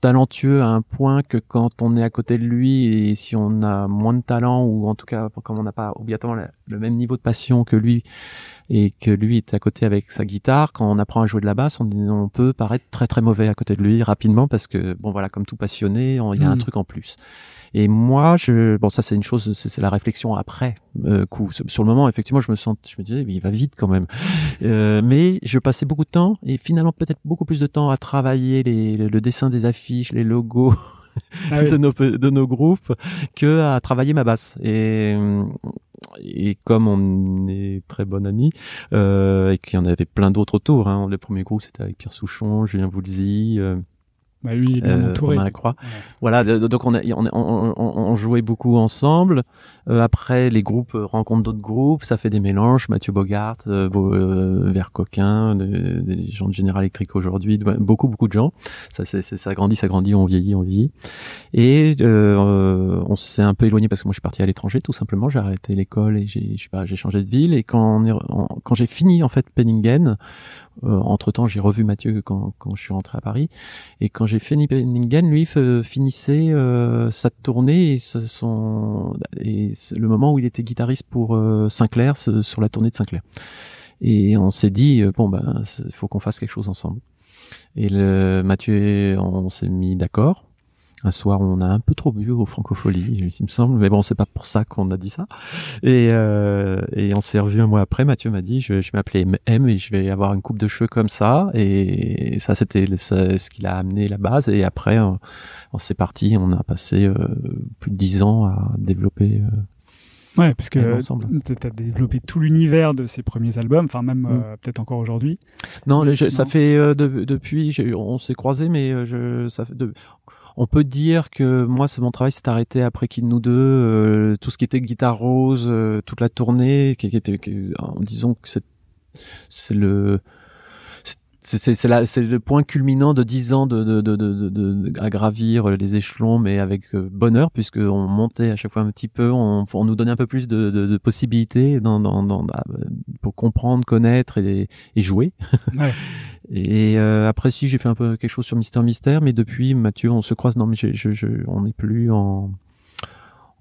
talentueux à un point que quand on est à côté de lui et si on a moins de talent ou en tout cas comme on n'a pas obligatoirement le même niveau de passion que lui et que lui est à côté avec sa guitare, quand on apprend à jouer de la basse, on, peut paraître très très mauvais à côté de lui rapidement parce que bon voilà comme tout passionné, il y a un hmm. truc en plus. Et moi, je, bon, ça c'est une chose, c'est la réflexion après euh, coup. Sur le moment, effectivement, je me sens, je me disais, il va vite quand même. Euh, mais je passais beaucoup de temps et finalement peut-être beaucoup plus de temps à travailler le dessin des affiches les logos. Ah de, nos, groupes que à travailler ma basse et et comme on est très bon ami euh, et qu'il y en avait plein d'autres autour hein, les premiers groupes c'était avec Pierre Souchon Julien Voulzy euh, bah lui, il euh, entouré. Voilà, donc on, a, on, on, on, jouait beaucoup ensemble. Euh, après, les groupes euh, rencontrent d'autres groupes, ça fait des mélanges. Mathieu Bogart, euh, euh Vercoquin, des gens de General Electric aujourd'hui, beaucoup beaucoup de gens. Ça, ça grandit, ça grandit, on vieillit, on vieillit. Et on s'est un peu éloigné parce que moi je suis parti à l'étranger, tout simplement. J'ai arrêté l'école et j'ai, je pas, j'ai changé de ville. Et quand, quand j'ai fini en fait Penningen, euh, entre temps, j'ai revu Mathieu quand, je suis rentré à Paris. Et quand j'ai fait Nippeningen, lui finissait euh, sa tournée et, son, le moment où il était guitariste pour euh, Sinclair sur la tournée de Sinclair. Et on s'est dit bon ben, faut qu'on fasse quelque chose ensemble. Et le, Mathieu, on s'est mis d'accord un soir on a un peu trop bu au Francofolie, il me semble, mais bon, c'est pas pour ça qu'on a dit ça. Et, euh, et on s'est revu un mois après, Mathieu m'a dit, je, je m'appelais M et je vais avoir une coupe de cheveux comme ça. Et ça, c'était ce qu'il a amené la base. Et après, on, s'est parti, on a passé euh, plus de dix ans à développer. Euh, ouais, parce que tu as développé tout l'univers de ses premiers albums, enfin même mm. peut-être encore aujourd'hui. Non, ça fait depuis, on s'est croisés, mais je, ça fait on peut dire que moi, c'est mon travail s'est arrêté après Kid Nous Deux, euh, tout ce qui était Guitare Rose, euh, toute la tournée, qui, était, en disons que c'est le c'est le point culminant de 10 ans de, de, de, de, à gravir les échelons, mais avec euh, bonheur, puisqu'on montait à chaque fois un petit peu, on, on nous donnait un peu plus de, possibilités dans, bah, pour comprendre, connaître et, jouer. et euh, après, si, j'ai fait un peu quelque chose sur Mystère Mystère, mais depuis, Mathieu, on se croise. Non, mais je, on n'est plus en,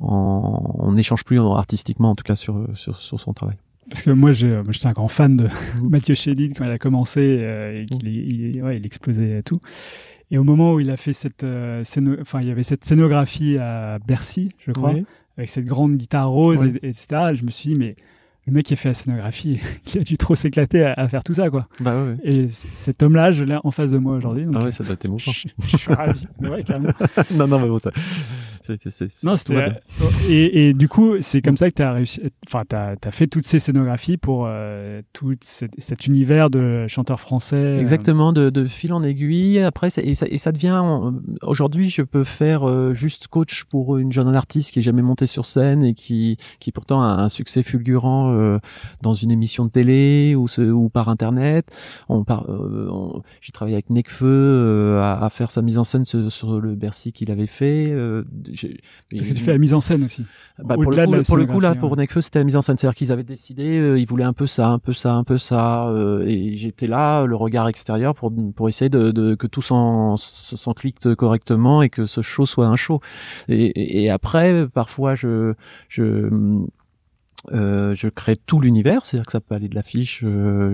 en... On n'échange plus artistiquement, en tout cas, sur, sur son travail. Parce que euh, moi, j'étais un grand fan de Mathieu Chédid quand il a commencé euh, et qu'il mmh. il, ouais, il explosait tout. Et au moment où il a fait cette, euh, enfin, il y avait cette scénographie à Bercy, je crois, avec cette grande guitare rose, et, etc. Je me suis dit, mais le mec qui a fait la scénographie, il a dû trop s'éclater à, faire tout ça, quoi. Bah ouais, Et cet homme-là, je l'ai en face de moi aujourd'hui. Ah ouais, ça doit être émouvant. Je, suis ravi. non, non, mais bon, ça. Non, oh, Et, et, du coup, c'est comme ça que tu as réussi. Enfin, tu as, fait toutes ces scénographies pour euh, tout cet, univers de chanteurs français. Euh. Exactement, de, fil en aiguille. Après, et ça, devient. Aujourd'hui, je peux faire euh, juste coach pour une jeune artiste qui est jamais montée sur scène et qui, qui pourtant a un succès fulgurant dans une émission de télé ou, ou par internet. On, par, J'ai travaillé avec Necfeu à, faire sa mise en scène sur, sur le Bercy qu'il avait fait tu fait la mise en scène aussi. Bah, pour, le coup, là, pour hein. Nekfeu, c'était la mise en scène. C'est-à-dire qu'ils avaient décidé, euh, ils voulaient un peu ça, un peu ça, un peu ça. Euh, et j'étais là, le regard extérieur, pour, pour essayer de, que tout s'en clique correctement et que ce show soit un show. Et, après, parfois, je, je euh, je crée tout l'univers, c'est-à-dire que ça peut aller de l'affiche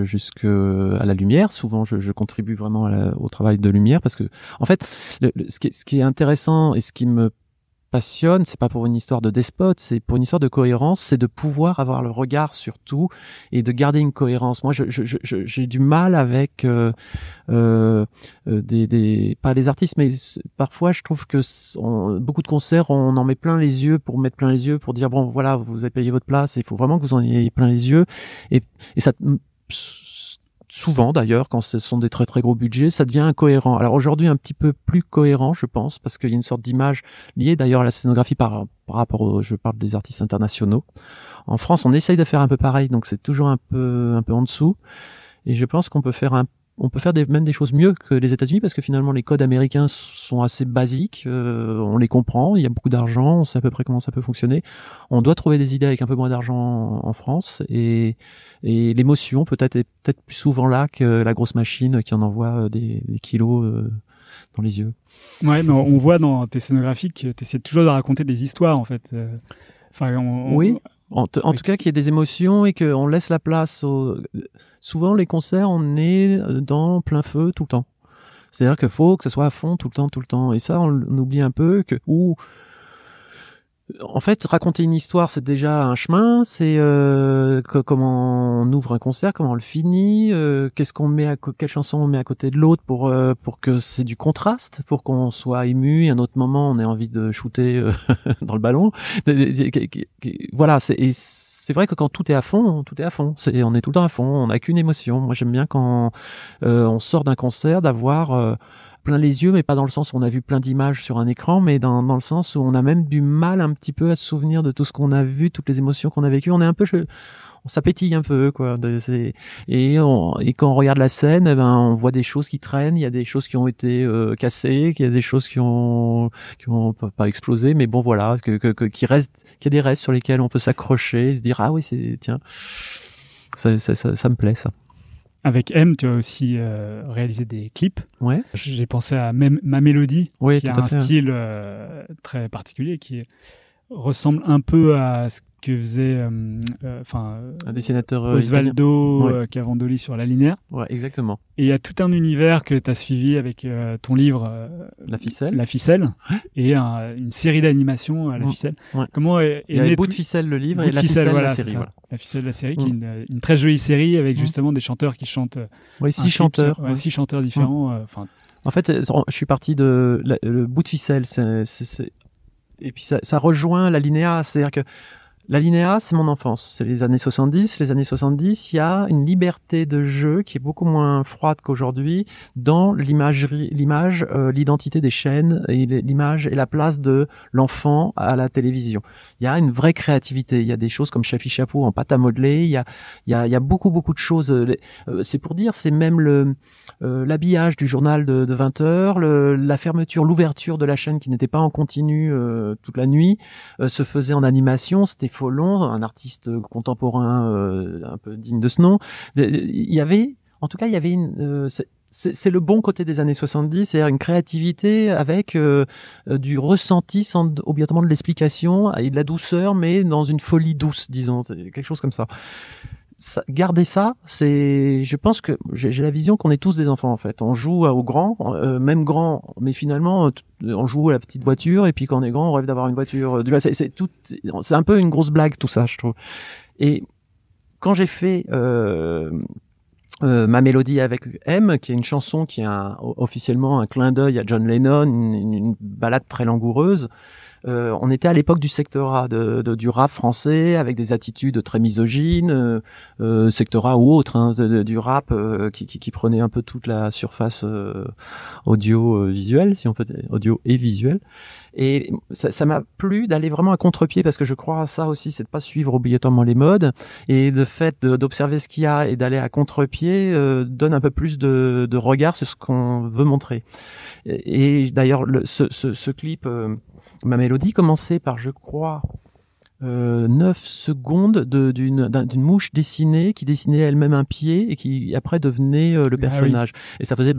jusqu'à la lumière. Souvent, je, contribue vraiment au travail de lumière parce que, en fait, ce, qui ce, qui est, intéressant et ce qui me c'est pas pour une histoire de despote, c'est pour une histoire de cohérence, c'est de pouvoir avoir le regard sur tout et de garder une cohérence. Moi, j'ai du mal avec euh, euh, euh, des, pas les artistes, mais parfois je trouve que beaucoup de concerts, on en met plein les yeux pour mettre plein les yeux, pour dire bon voilà, vous avez payé votre place, il faut vraiment que vous en ayez plein les yeux, et, et ça souvent d'ailleurs, quand ce sont des très très gros budgets, ça devient incohérent. Alors aujourd'hui un petit peu plus cohérent, je pense, parce qu'il y a une sorte d'image liée d'ailleurs à la scénographie par, rapport au, je parle des artistes internationaux. En France, on essaye de faire un peu pareil, donc c'est toujours un peu un peu en dessous. Et je pense qu'on peut faire un on peut faire des, même des choses mieux que les États-Unis parce que finalement les codes américains sont assez basiques, euh, on les comprend, il y a beaucoup d'argent, on sait à peu près comment ça peut fonctionner. On doit trouver des idées avec un peu moins d'argent en, France et, l'émotion peut-être est peut-être plus souvent là que la grosse machine qui en envoie euh, des, kilos. Euh, dans les yeux. Ouais, mais on voit dans tes scénographies que tu essaies toujours de raconter des histoires en fait. Enfin, oui. En, tout cas, qu'il y ait des émotions et qu'on laisse la place. Au... Souvent, les concerts, on est euh, dans plein feu tout le temps. C'est-à-dire qu'il faut que ce soit à fond tout le temps, tout le temps. Et ça, on, on oublie un peu que, ou en fait, raconter une histoire, c'est déjà un chemin. C'est euh, comment on ouvre un concert, comment on le finit, euh, qu'est-ce qu'on met, à quelle chanson on met à côté de l'autre pour euh, pour que c'est du contraste, pour qu'on soit ému. à un autre moment, on ait envie de shooter euh, dans le ballon. voilà, c'est c'est vrai que quand tout est à fond, tout est à fond. C'est on est tout le temps à fond. On n'a qu'une émotion. Moi, j'aime bien quand on sort d'un concert d'avoir plein les yeux, mais pas dans le sens où on a vu plein d'images sur un écran, mais dans, dans, le sens où on a même du mal un petit peu à se souvenir de tout ce qu'on a vu, toutes les émotions qu'on a vécues. On est un peu, on s'appétille un peu, quoi. Et, et, quand on regarde la scène, eh ben, on voit des choses qui traînent, il y a des choses qui ont été euh, cassées, qu'il y a des choses qui ont, qui ont pas explosé, mais bon, voilà, que, que, qui reste, qu'il y a des restes sur lesquels on peut s'accrocher, se dire, ah oui, c'est, tiens, ça, ça, ça me plaît, ça. Avec M, tu as aussi euh, réalisé des clips. Ouais. J'ai pensé à même Ma Mélodie, qui a un style euh, très particulier, qui ressemble un peu à ce que faisait euh, euh, enfin un dessinateur euh, Osvaldo Cavandoli sur la linéaire. Ouais, exactement. Et il y a tout un univers que tu as suivi avec ton livre La ficelle. La ficelle et une série d'animations à la ficelle. Comment bout de ficelle le livre et la ficelle, voilà, la série. La ficelle de la série qui est une, très jolie série avec justement des chanteurs qui chantent. Oui, six chanteurs. Six chanteurs différents. En fait, je suis parti de le bout de ficelle, et puis ça, ça rejoint la linéa, c'est-à-dire que la linéa, c'est mon enfance. C'est les années 70. Les années 70, il y a une liberté de jeu qui est beaucoup moins froide qu'aujourd'hui dans l'imagerie, l'image, euh, l'identité des chaînes et l'image et la place de l'enfant à la télévision. Il y a une vraie créativité. Il y a des choses comme Chapi Chapeau en pâte à modeler. Il y a, il y a, il y a beaucoup, beaucoup de choses. Euh, euh, c'est pour dire, c'est même le, l'habillage du journal de, 20 heures, la fermeture, l'ouverture de la chaîne qui n'était pas en continu toute la nuit, se faisait en animation. C'était Follon, un artiste contemporain euh, un peu digne de ce nom. Il y avait, en tout cas, il y avait une. Euh, c'est le bon côté des années 70, c'est-à-dire une créativité avec euh, du ressenti sans obligatoirement de l'explication et de la douceur, mais dans une folie douce, disons, quelque chose comme ça. Gardez garder ça, c'est, je pense que j'ai la vision qu'on est tous des enfants en fait. On joue au grand, euh, même grand, mais finalement on joue à la petite voiture et puis quand on est grand, on rêve d'avoir une voiture. Euh, c'est tout, c'est un peu une grosse blague tout ça, je trouve. Et quand j'ai fait euh, ma mélodie avec M, qui est une chanson qui a officiellement un clin d'œil à John Lennon, une, une, balade très langoureuse. Euh, on était à l'époque du secteur A, de, du rap français, avec des attitudes très misogynes, euh, euh secteur A ou autre, hein, du rap euh, qui, qui, prenait un peu toute la surface audio-visuelle, si on peut dire, audio et visuelle. Et ça m'a plu d'aller vraiment à contre-pied parce que je crois à ça aussi, c'est de pas suivre obligatoirement les modes et le fait d'observer ce qu'il y a et d'aller à contre-pied donne un peu plus de, regard sur ce qu'on veut montrer. Et, d'ailleurs, ce, clip ma mélodie commençait par, je crois, euh, 9 secondes d'une mouche dessinée qui dessinait elle-même un pied et qui après devenait euh, le ah personnage. Et ça faisait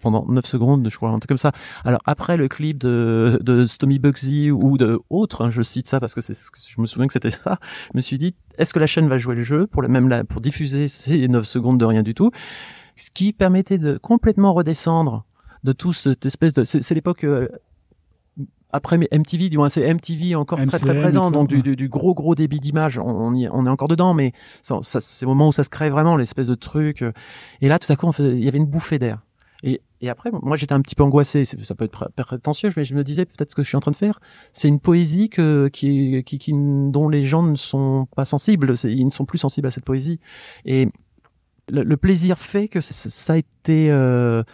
pendant 9 secondes, je crois, un truc comme ça. Alors après le clip de, de Stomy Bugsy ou de autre, hein, je cite ça parce que je me souviens que c'était ça, je me suis dit, est-ce que la chaîne va jouer le jeu pour, même pour diffuser ces neuf secondes de rien du tout Ce qui permettait de complètement redescendre de tout cette espèce de c'est, l'époque euh, après MTV, du moins c'est MTV encore très très présent, donc du, du, du, gros gros débit d'image, on, on est encore dedans, mais ça, c'est le moment où ça se crée vraiment l'espèce de truc. Euh. Et là, tout à coup, il y avait une bouffée d'air. Et, après, moi j'étais un petit peu angoissé, ça peut être prétentieux, mais je me disais peut-être ce que je suis en train de faire, c'est une poésie que, qui, qui, qui, dont les gens ne sont pas sensibles, ils ne sont plus sensibles à cette poésie. Et le, plaisir fait que ça a été euh,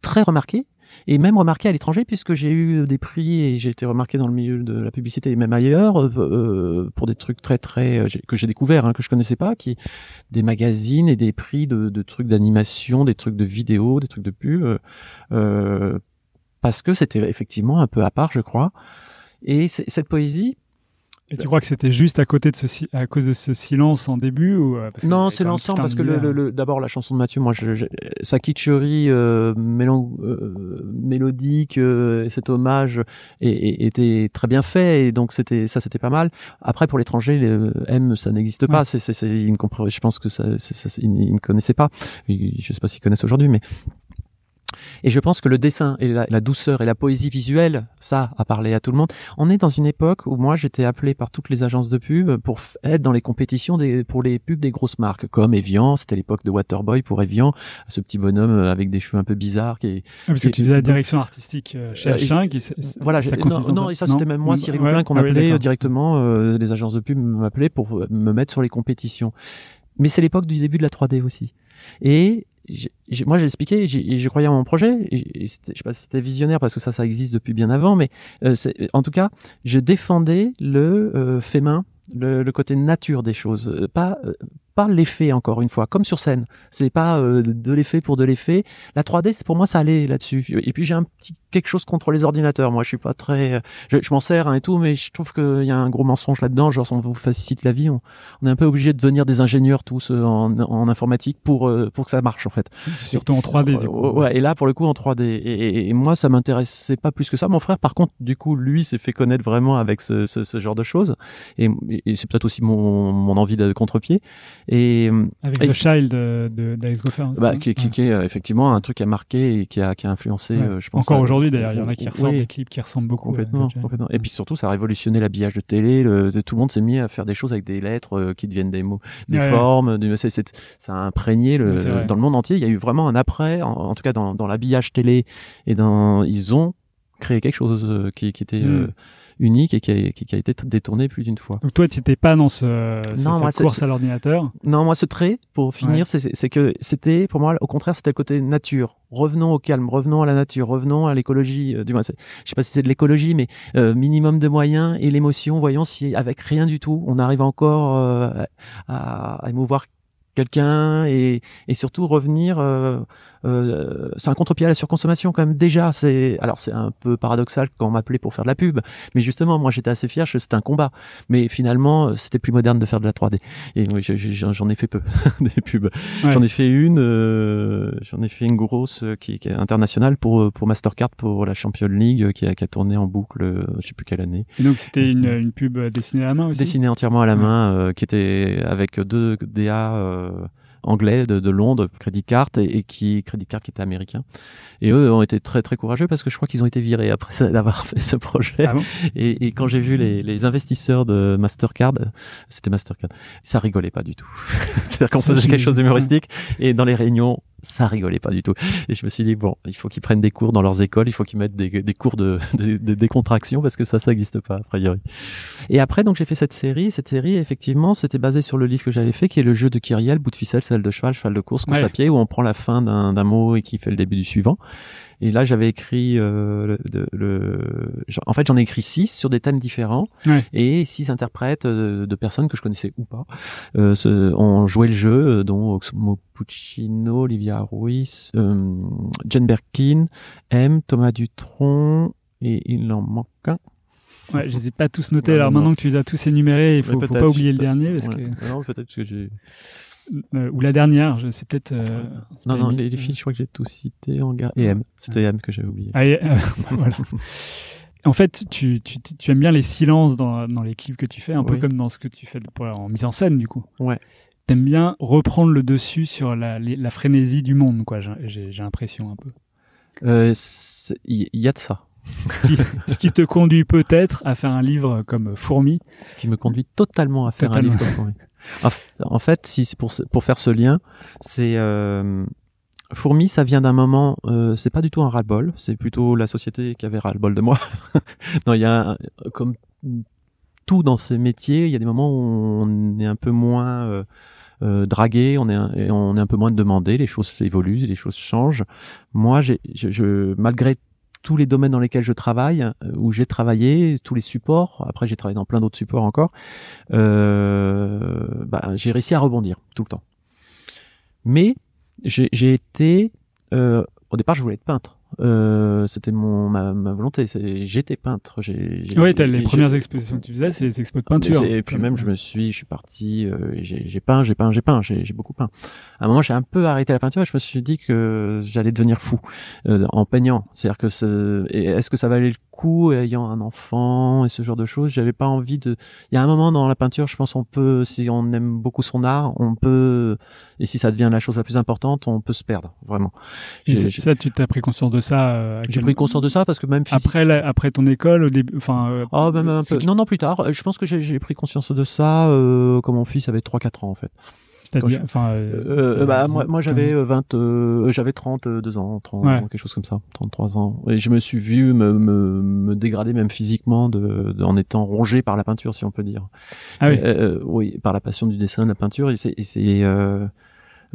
très remarqué, et même remarqué à l'étranger puisque j'ai eu des prix et j'ai été remarqué dans le milieu de la publicité et même ailleurs euh, euh, pour des trucs très très euh, que j'ai découvert hein, que je connaissais pas qui des magazines et des prix de, trucs d'animation des trucs de vidéo des trucs de pub parce que c'était effectivement un peu à part je crois et cette poésie et tu bah. crois que c'était juste à côté de ce à cause de ce silence en début ou Non, c'est l'ensemble parce que euh, le, d'abord la chanson de Mathieu, moi, sa kitscherie euh, euh, mélodique, euh, cet hommage et, était très bien fait et donc c'était ça, c'était pas mal. Après, pour l'étranger, M, ça n'existe pas. C'est, c'est, je pense que ça, ne connaissaient pas. Je sais pas s'ils connaissent aujourd'hui, mais et je pense que le dessin et la, douceur et la poésie visuelle, ça a parlé à tout le monde. On est dans une époque où moi j'étais appelé par toutes les agences de pub pour être dans les compétitions des, pour les pubs des grosses marques comme Evian. C'était l'époque de Waterboy pour Evian, ce petit bonhomme euh, avec des cheveux un peu bizarres qui. ah, parce que tu faisais la direction artistique euh, chez euh, h voilà. Ça non, et ça c'était même moi, Cyril Goulin, qu'on appelait directement. les agences de pub m'appelaient pour me mettre sur les compétitions. Mais c'est l'époque du début de la 3D aussi. Et moi j'ai expliqué, j'ai croyais en mon projet. Et, ne je sais pas si c'était visionnaire parce que ça, ça existe depuis bien avant, mais euh, en tout cas, je défendais le euh, fait main, le, le, côté nature des choses, euh, pas euh, pas l'effet encore une fois, comme sur scène. C'est pas euh, de l'effet pour de l'effet. La 3D, c'est pour moi, ça allait là-dessus. Et puis j'ai un petit quelque chose contre les ordinateurs. Moi, je suis pas très, euh, je, m'en sers hein, et tout, mais je trouve qu'il y a un gros mensonge là-dedans. Genre, on vous facilite la vie, on, est un peu obligé de devenir des ingénieurs tous euh, en, informatique pour pour que ça marche en fait. Surtout en 3D. Du coup. Ouais, et là pour le coup en 3D. Et, moi, ça m'intéressait pas plus que ça. Mon frère, par contre, du coup, lui, s'est fait connaître vraiment avec ce, ce genre de choses. Et, c'est peut-être aussi mon, mon envie de contre-pied. Et avec The Child d'Alex Gofer, bah, qui, qui, qui, est euh, effectivement un truc qui a marqué et qui a, qui a influencé, euh, je pense. Encore euh, aujourd'hui d'ailleurs, il y en a qui ressemblent des clips qui ressemblent beaucoup. Complètement, Et puis surtout, ça a révolutionné l'habillage de télé. Le, tout le monde s'est mis à faire des choses avec des lettres qui deviennent des mots, des formes. du ça a imprégné le, dans le monde entier. Il y a eu vraiment un après, en, tout cas dans, dans l'habillage télé et dans ils ont créé quelque chose qui, qui était mm unique et qui a, été détourné plus d'une fois. Donc toi, tu n'étais pas dans ce, cette course à l'ordinateur Non, moi, ce trait, pour finir, c'est que c'était, pour moi, au contraire, c'était le côté nature. Revenons au calme, revenons à la nature, revenons à l'écologie. Euh, du moins, je sais pas si c'est de l'écologie, mais euh, minimum de moyens et l'émotion. Voyons si avec rien du tout, on arrive encore euh, à, émouvoir quelqu'un et, et, surtout revenir euh, c'est un contre-pied à la surconsommation quand même déjà. C'est alors c'est un peu paradoxal quand on m'appelait pour faire de la pub, mais justement moi j'étais assez fier, c'était un combat. Mais finalement euh, c'était plus moderne de faire de la 3D. Et oui, j'en ai fait peu des pubs. J'en ai fait une, euh, j'en ai fait une grosse qui, est internationale pour pour Mastercard pour la Champions League qui a, tourné en boucle, je sais plus quelle année. Et donc c'était une, mm-hmm. pub dessinée à la main aussi. Dessinée entièrement à la main, qui était avec deux DA anglais de, Londres, Credit Card, et, qui Credit Card qui était américain. Et eux ont été très très courageux parce que je crois qu'ils ont été virés après d'avoir fait ce projet. Ah et, quand j'ai vu les, les, investisseurs de Mastercard, c'était Mastercard, ça rigolait pas du tout. C'est-à-dire qu'on faisait quelque chose d'humoristique et dans les réunions, ça rigolait pas du tout. Et je me suis dit, bon, il faut qu'ils prennent des cours dans leurs écoles, il faut qu'ils mettent des, cours de décontraction, parce que ça, ça n'existe pas, a priori. Et après, donc, j'ai fait cette série. Cette série, effectivement, c'était basé sur le livre que j'avais fait, qui est le jeu de Kyriel, bout de ficelle, salle de cheval, cheval de course, course à pied, où on prend la fin d'un mot et qui fait le début du suivant. Et là, j'avais écrit euh, le, en fait, j'en ai écrit six sur des thèmes différents et six interprètes euh, de personnes que je connaissais ou pas euh, ont joué le jeu, euh, dont Oxmo Puccino, Olivia Ruiz, euh, Berkin, M, Thomas Dutron, et il en manque un. Ouais, je les ai pas tous notés. Alors maintenant que tu les as tous énumérés, il faut, faut pas oublier le dernier parce que. Non, peut-être que j'ai. Euh, ou la dernière, euh, c'est peut-être. non, non, les, films, filles, je crois que j'ai tout cité en Et ah. M, c'était ah. M que j'avais oublié. Ah, euh, en fait, tu, tu, tu, aimes bien les silences dans, dans, les clips que tu fais, un peu comme dans ce que tu fais en mise en scène, du coup. Ouais. T'aimes bien reprendre le dessus sur la, la frénésie du monde, quoi, j'ai l'impression un peu. Il y a de ça. ce, qui, ce qui, te conduit peut-être à faire un livre comme Fourmi. Ce qui me conduit totalement à faire un livre comme Fourmi. En fait, si c'est pour, pour faire ce lien, c'est euh, Fourmi, ça vient d'un moment, euh, c'est pas du tout un ras-le-bol, c'est plutôt la société qui avait ras-le-bol de moi. non, il y a comme tout dans ces métiers, il y a des moments où on est un peu moins euh, euh dragué, on est un, on est un peu moins demandé, les choses évoluent, les choses changent. Moi, j'ai, je, je, malgré tous les domaines dans lesquels je travaille, euh, où j'ai travaillé, tous les supports, après j'ai travaillé dans plein d'autres supports encore, euh, bah, j'ai réussi à rebondir tout le temps. Mais j'ai été, euh, au départ je voulais être peintre. Euh, c'était mon ma, ma volonté. J'étais peintre. J'ai, oui, les premières expositions que tu faisais, c'est des expos de peinture. Et puis même, je me suis, je suis parti, euh, j'ai peint, j'ai peint, j'ai peint, j'ai beaucoup peint. À un moment, j'ai un peu arrêté la peinture et je me suis dit que j'allais devenir fou euh, en peignant. C'est-à-dire que est-ce que ça valait le euh, ayant un enfant et ce genre de choses, j'avais pas envie de. Il y a un moment dans la peinture, je pense, on peut, si on aime beaucoup son art, on peut, et si ça devient la chose la plus importante, on peut se perdre vraiment. Et ça, tu t'as pris conscience de ça euh, J'ai pris conscience de ça parce que même après après ton école, au début, enfin. Euh, oh, même un peu. Non, non, plus tard. Euh, je pense que j'ai pris conscience de ça euh, quand mon fils avait 3-4 ans en fait enfin, euh, euh, bah, moi, j'avais 20, euh, j'avais 32 ans, 30, quelque chose comme ça, 33 ans. Et je me suis vu me, me, dégrader même physiquement de, en étant rongé par la peinture, si on peut dire. Ah oui. oui, par la passion du dessin, de la peinture. Et c'est,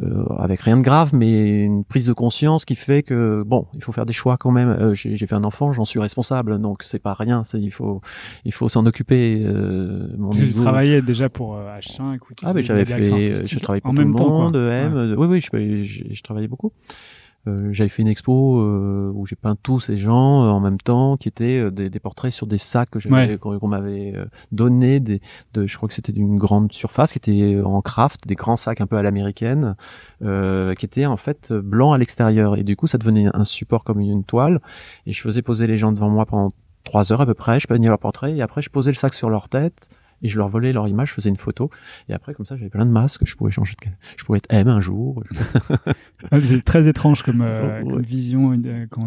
euh, avec rien de grave, mais une prise de conscience qui fait que bon, il faut faire des choix quand même. Euh, j'ai, fait un enfant, j'en suis responsable, donc c'est pas rien. C'est, il faut, il faut s'en occuper. Euh, mon tu travaillais déjà pour H5 euh, ou Ah mais j'avais fait, je travaillais pour en le temps, monde, M. oui, oui, je, je, je, travaillais beaucoup. Euh, j'avais fait une expo euh, où j'ai peint tous ces gens euh, en même temps qui étaient des, portraits sur des sacs que qu'on m'avait donné de, je crois que c'était d'une grande surface qui était en craft des grands sacs un peu à l'américaine qui étaient en fait blancs à l'extérieur et du coup ça devenait un support comme une toile et je faisais poser les gens devant moi pendant trois heures à peu près je peignais leur portrait et après je posais le sac sur leur tête et je leur volais leur image, je faisais une photo, et après comme ça j'avais plein de masques, je pouvais changer de, je pouvais être M un jour. c'est ah, très étrange comme, vision.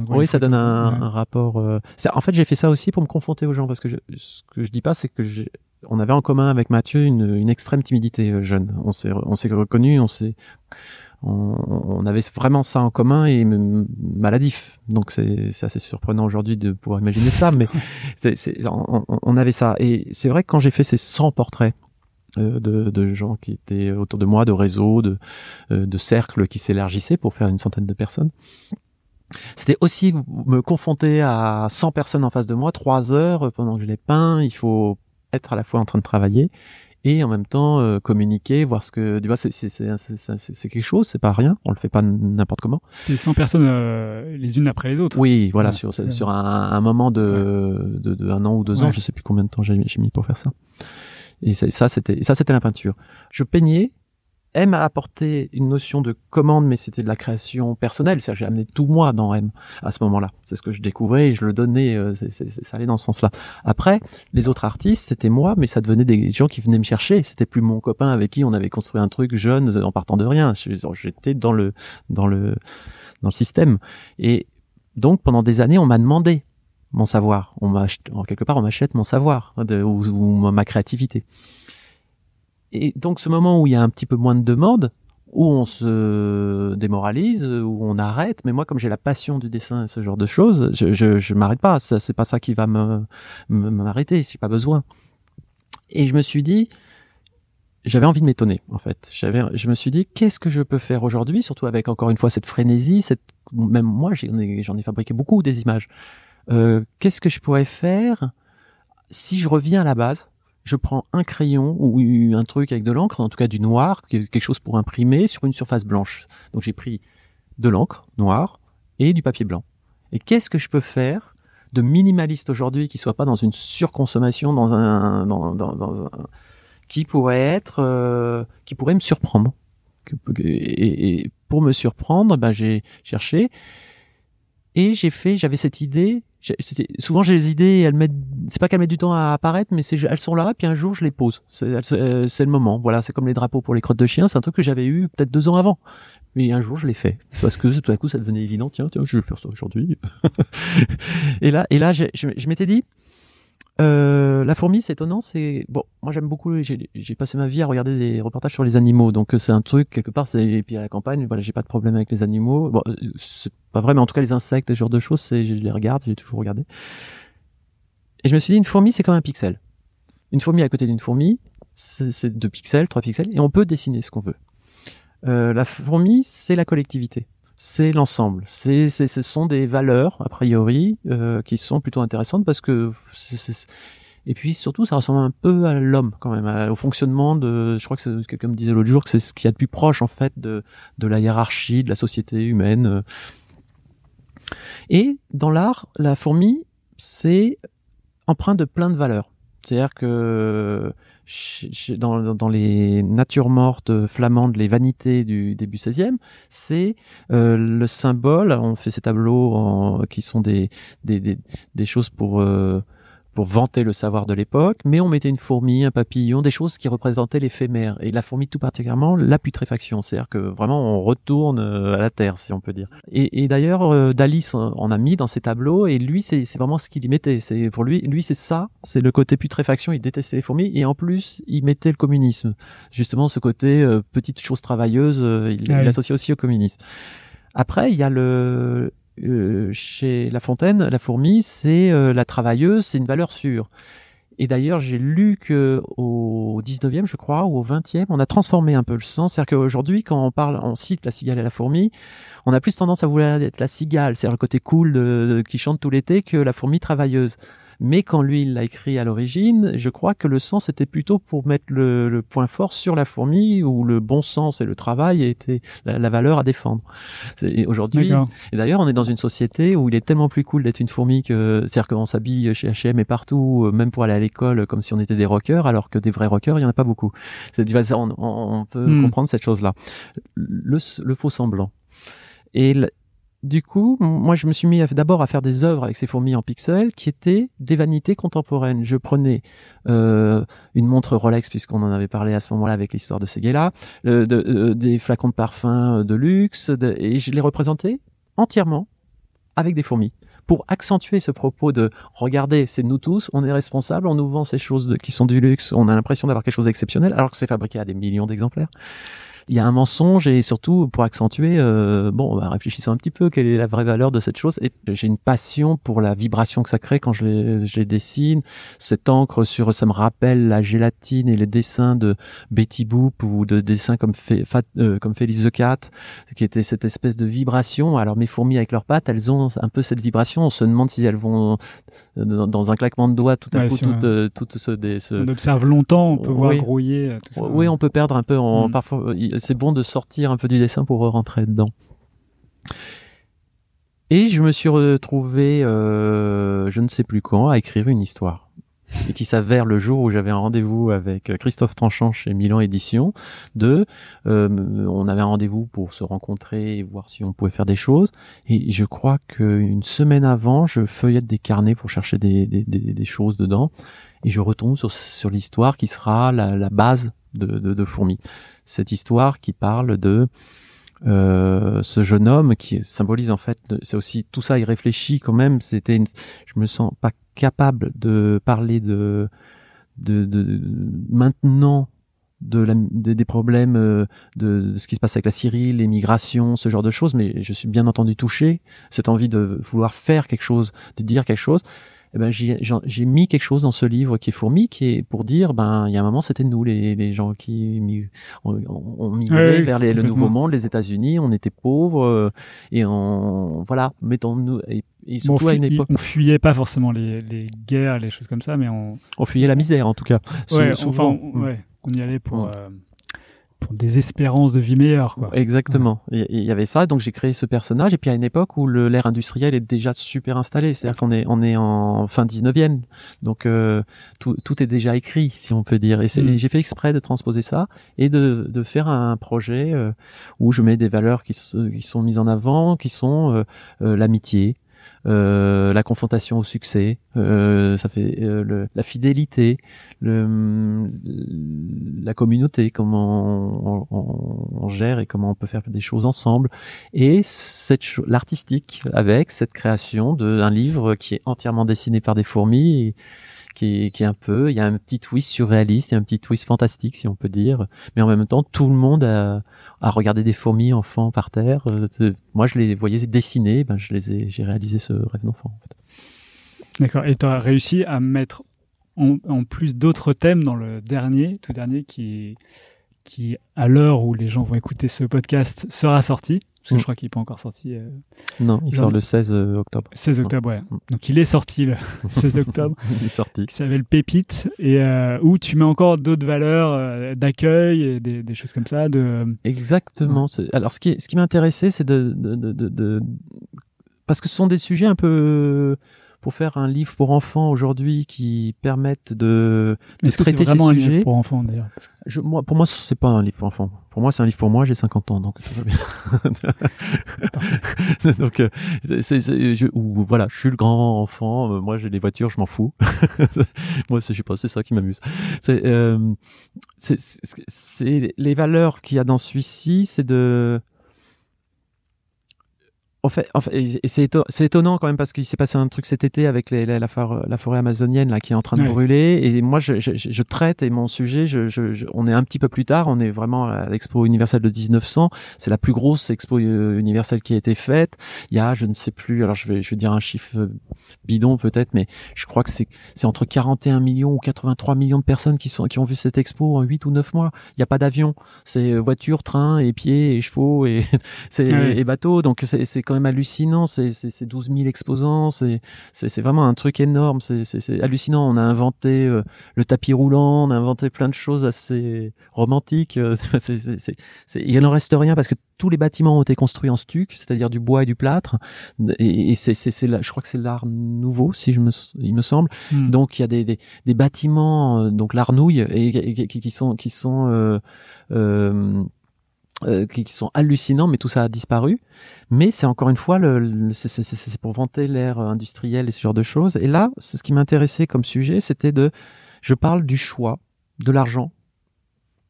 oui, ça donne un, rapport. Euh, en fait, j'ai fait ça aussi pour me confronter aux gens, parce que ce que je dis pas, c'est que j'ai on avait en commun avec Mathieu une, extrême timidité euh, jeune. On s'est, on s'est reconnu on s'est, on, avait vraiment ça en commun et maladif. Donc c'est assez surprenant aujourd'hui de pouvoir imaginer ça, mais on, avait ça. Et c'est vrai que quand j'ai fait ces 100 portraits euh, de, gens qui étaient autour de moi, de réseaux, de, euh, de cercles qui s'élargissaient pour faire une centaine de personnes, c'était aussi me confronter à 100 personnes en face de moi, trois heures pendant que je les peins, il faut être à la fois en train de travailler et en même temps euh, communiquer, voir ce que. Tu vois, c'est quelque chose, c'est pas rien, on le fait pas n'importe comment. C'est 100 personnes euh, les unes après les autres. Oui, voilà, sur, sur un, un, moment de, de, un an ou deux ans, je sais plus combien de temps j'ai mis pour faire ça. Et ça, c'était ça c'était la peinture. Je peignais M a apporté une notion de commande, mais c'était de la création personnelle. cest j'ai amené tout moi dans M à ce moment-là. C'est ce que je découvrais et je le donnais. Euh, ça allait dans ce sens-là. Après, les autres artistes, c'était moi, mais ça devenait des gens qui venaient me chercher. C'était plus mon copain avec qui on avait construit un truc jeune euh, en partant de rien. J'étais dans le, dans le, dans le système. Et donc, pendant des années, on m'a demandé mon savoir. On m'achète, quelque part, on m'achète mon savoir hein, ou ma créativité et donc ce moment où il y a un petit peu moins de demande, où on se démoralise, où on arrête. Mais moi, comme j'ai la passion du dessin et ce genre de choses, je, je, m'arrête pas. Ce c'est pas ça qui va me m'arrêter. n'ai pas besoin. Et je me suis dit, j'avais envie de m'étonner en fait. J'avais, je me suis dit, qu'est-ce que je peux faire aujourd'hui, surtout avec encore une fois cette frénésie, cette même moi, j'en ai, fabriqué beaucoup des images. Euh, qu'est-ce que je pourrais faire si je reviens à la base je prends un crayon ou un truc avec de l'encre, en tout cas du noir, quelque chose pour imprimer sur une surface blanche. Donc j'ai pris de l'encre noire et du papier blanc. Et qu'est-ce que je peux faire de minimaliste aujourd'hui qui soit pas dans une surconsommation, dans un, un qui pourrait être, euh, qui pourrait me surprendre. Et, pour me surprendre, bah, j'ai cherché et j'ai fait, j'avais cette idée. c'était Souvent, j'ai les idées, elles mettent, c'est pas qu'elles mettent du temps à apparaître, mais elles sont là, puis un jour, je les pose. Euh, c'est le moment. Voilà, c'est comme les drapeaux pour les crottes de chien. C'est un truc que j'avais eu peut-être deux ans avant. Mais un jour, je l'ai fait. C'est parce que tout à coup, ça devenait évident. Tiens, tiens, je vais faire ça aujourd'hui. et là, et là, je m'étais dit, euh, la fourmi, c'est étonnant. C'est bon, moi j'aime beaucoup. J'ai passé ma vie à regarder des reportages sur les animaux, donc euh, c'est un truc quelque part. et puis à la campagne, voilà, j'ai pas de problème avec les animaux. Bon, euh, c'est pas vrai, mais en tout cas les insectes, ce genre de choses, je les regarde, j'ai toujours regardé. Et je me suis dit, une fourmi, c'est comme un pixel. Une fourmi à côté d'une fourmi, c'est deux pixels, trois pixels, et on peut dessiner ce qu'on veut. Euh, la fourmi, c'est la collectivité c'est l'ensemble. C'est, ce sont des valeurs, a priori, euh, qui sont plutôt intéressantes parce que. Et puis surtout, ça ressemble un peu à l'homme quand même, au fonctionnement de. Je crois que quelqu'un me disait l'autre jour que c'est ce qu'il y a de plus proche en fait de, de la hiérarchie, de la société humaine. Euh. Et dans l'art, la fourmi, c'est empreint de plein de valeurs. C'est-à-dire que dans, dans, les natures mortes euh, flamandes, les vanités du début 16e, c'est euh, le symbole. On fait ces tableaux en, qui sont des, des, des, choses pour euh, pour vanter le savoir de l'époque, mais on mettait une fourmi, un papillon, des choses qui représentaient l'éphémère, et la fourmi tout particulièrement, la putréfaction, c'est-à-dire que vraiment on retourne euh, à la terre, si on peut dire. Et, d'ailleurs, euh, Dalis en a mis dans ses tableaux, et lui, c'est vraiment ce qu'il y mettait. C'est pour lui, lui c'est ça, c'est le côté putréfaction. Il détestait les fourmis, et en plus, il mettait le communisme, justement ce côté euh, petite chose travailleuse, il, ah l'associe aussi au communisme. Après, il y a le euh, chez La Fontaine, la fourmi, c'est euh, la travailleuse, c'est une valeur sûre. Et d'ailleurs, j'ai lu que au 19e, je crois, ou au 20e, on a transformé un peu le sens. C'est-à-dire qu'aujourd'hui, quand on parle, on cite la cigale et la fourmi, on a plus tendance à vouloir être la cigale, c'est-à-dire le côté cool qui chante tout l'été, que la fourmi travailleuse mais quand lui il l'a écrit à l'origine, je crois que le sens était plutôt pour mettre le, point fort sur la fourmi où le bon sens et le travail étaient la, valeur à défendre. Aujourd'hui, et d'ailleurs on est dans une société où il est tellement plus cool d'être une fourmi que c'est-à-dire qu'on s'habille chez H&M et partout, euh, même pour aller à l'école comme si on était des rockers, alors que des vrais rockers il y en a pas beaucoup. C'est on, on peut hmm. comprendre cette chose là. Le, faux semblant. Et du coup, moi, je me suis mis d'abord à faire des œuvres avec ces fourmis en pixels qui étaient des vanités contemporaines. Je prenais euh, une montre Rolex, puisqu'on en avait parlé à ce moment-là avec l'histoire de ces euh, de, euh, des flacons de parfum euh, de luxe, et je les représentais entièrement avec des fourmis pour accentuer ce propos de regardez, c'est nous tous, on est responsable, on nous vend ces choses qui sont du luxe, on a l'impression d'avoir quelque chose d'exceptionnel alors que c'est fabriqué à des millions d'exemplaires il y a un mensonge et surtout pour accentuer, euh, bon, bah, réfléchissons un petit peu, quelle est la vraie valeur de cette chose Et j'ai une passion pour la vibration que ça crée quand je les, je dessine. Cette encre sur, ça me rappelle la gélatine et les dessins de Betty Boop ou de dessins comme, Fé, euh, Félix the Cat, qui était cette espèce de vibration. Alors mes fourmis avec leurs pattes, elles ont un peu cette vibration. On se demande si elles vont euh, dans, un claquement de doigts tout à coup, si tout, on... ce, des, on observe longtemps, on peut voir grouiller. Tout ça. Oui, on peut perdre un peu. En, mm. Parfois, c'est bon de sortir un peu du dessin pour rentrer dedans. Et je me suis retrouvé, euh, je ne sais plus quand, à écrire une histoire. Et qui s'avère le jour où j'avais un rendez-vous avec Christophe Tranchant chez Milan Édition, de, euh, on avait un rendez-vous pour se rencontrer et voir si on pouvait faire des choses. Et je crois qu'une semaine avant, je feuillette des carnets pour chercher des, choses dedans. Et je retombe sur, l'histoire qui sera la, base de, Fourmis ». de Fourmi cette histoire qui parle de euh, ce jeune homme qui symbolise en fait, c'est aussi tout ça Il réfléchit quand même. C'était, je me sens pas capable de parler de, de, maintenant de des problèmes euh, de, de, ce qui se passe avec la Syrie, les migrations, ce genre de choses, mais je suis bien entendu touché, cette envie de vouloir faire quelque chose, de dire quelque chose, eh ben, j'ai mis quelque chose dans ce livre qui est fourmi, qui est pour dire, ben il y a un moment c'était nous les, gens qui ont migré vers le nouveau monde, les États-Unis, on était pauvres euh, et on voilà, mettons-nous et, une époque. on fuyait pas forcément les, guerres, les choses comme ça, mais on on fuyait la misère en tout cas. souvent, on, y allait pour euh, pour des espérances de vie meilleure. Quoi. Exactement. Il y avait ça, donc j'ai créé ce personnage. Et puis à une époque où l'ère industrielle est déjà super installée, c'est-à-dire qu'on est on est en fin 19e, donc euh, tout, tout, est déjà écrit, si on peut dire. Mm. Et, j'ai fait exprès de transposer ça et de, de faire un projet euh, où je mets des valeurs qui, sont mises en avant, qui sont euh, l'amitié, euh, la confrontation au succès, euh, ça fait euh, le, la fidélité, le, la communauté, comment on, on, gère et comment on peut faire des choses ensemble, et cette l'artistique avec cette création d'un livre qui est entièrement dessiné par des fourmis. Et, qui, est un peu, il y a un petit twist surréaliste a un petit twist fantastique, si on peut dire. Mais en même temps, tout le monde a, regardé des fourmis enfants par terre. Euh, moi, je les voyais dessiner, ben, je les ai, j'ai réalisé ce rêve d'enfant. En fait. D'accord. Et tu as réussi à mettre en, en plus d'autres thèmes dans le dernier, tout dernier, qui, qui à l'heure où les gens vont écouter ce podcast, sera sorti. Parce que mm. je crois qu'il n'est pas encore sorti. Euh, non, il sort le 16 euh, octobre. 16 octobre, ouais. Mm. Donc il est sorti le 16 octobre. il est sorti. Il s'appelle Pépite, et euh, où tu mets encore d'autres valeurs d'accueil, des, des choses comme ça. Exactement. Alors ce qui, ce c'est de, Parce que ce sont des sujets un peu pour faire un livre pour enfants aujourd'hui qui permette de, de -ce c'est vraiment un livre pour enfants d'ailleurs je, moi, pour moi, c'est pas un livre pour enfants. Pour moi, c'est un livre pour moi. J'ai 50 ans, donc euh, donc, euh, ou, voilà, je suis le grand enfant. Euh, moi, j'ai des voitures, je m'en fous. moi, c'est, je sais pas, c'est ça qui m'amuse. C'est, c'est, les valeurs qu'il y a dans celui-ci, c'est de en fait, c'est étonnant quand même parce qu'il s'est passé un truc cet été avec la, forêt amazonienne là qui est en train de brûler. Et moi, je, traite et mon sujet, on est un petit peu plus tard. On est vraiment à l'expo universelle de 1900. C'est la plus grosse expo euh, universelle qui a été faite. Il y a, je ne sais plus. Alors, je vais, dire un chiffre euh, bidon peut-être, mais je crois que c'est entre 41 millions ou 83 millions de personnes qui sont qui ont vu cette expo en 8 ou 9 mois. Il n'y a pas d'avion, c'est euh, voiture, train et pieds et chevaux et, bateaux. Donc c'est quand quand même hallucinant, c'est 12 000 exposants, c'est vraiment un truc énorme, c'est hallucinant. On a inventé euh, le tapis roulant, on a inventé plein de choses assez romantiques. Euh, il n'en reste rien parce que tous les bâtiments ont été construits en stuc, c'est-à-dire du bois et du plâtre. Et, et c'est, je crois que c'est l'art nouveau, si je me, il me semble. Hmm. Donc il y a des, bâtiments, euh, donc l'arnouille, et, qui, sont, qui sont euh, qui, sont hallucinants, mais tout ça a disparu. Mais c'est encore une fois, le, c'est pour vanter l'ère euh, industrielle et ce genre de choses. Et là, ce qui m'intéressait comme sujet, c'était de, je parle du choix de l'argent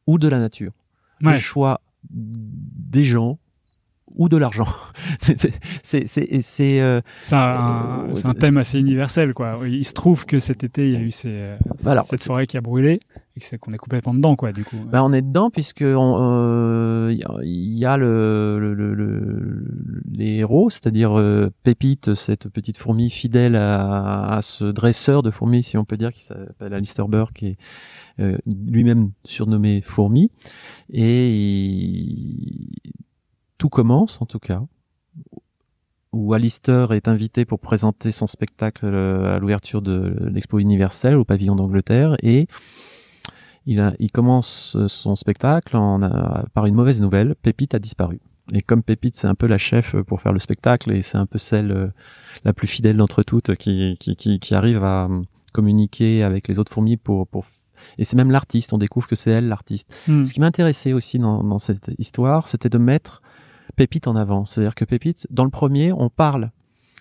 ou de la nature. Le choix des gens ou de l'argent. Euh, c'est un, euh, un, thème assez universel quoi. Il se trouve que cet été il y a eu ces, euh, bah cette soirée qui a brûlé et c'est qu'on est complètement dedans quoi du coup. bah on est dedans puisque il y a le, le, le, les héros, c'est-à-dire Pépite, cette petite fourmi fidèle à, à, ce dresseur de fourmis si on peut dire qui s'appelle Alistair Burke qui est lui-même surnommé fourmi et il, tout commence en tout cas, où Alistair est invité pour présenter son spectacle euh, à l'ouverture de l'expo universelle au pavillon d'Angleterre et il, commence euh, son spectacle euh, par une mauvaise nouvelle, Pépite a disparu. Et comme Pépite, c'est un peu la chef pour faire le spectacle et c'est un peu celle la plus fidèle d'entre toutes qui, qui, arrive à communiquer avec les autres fourmis pour, pour et c'est même l'artiste, on découvre que c'est elle l'artiste. Hmm. Ce qui m'intéressait aussi dans, cette histoire, c'était de mettre Pépite en avant. C'est-à-dire que Pépite, dans le premier, on parle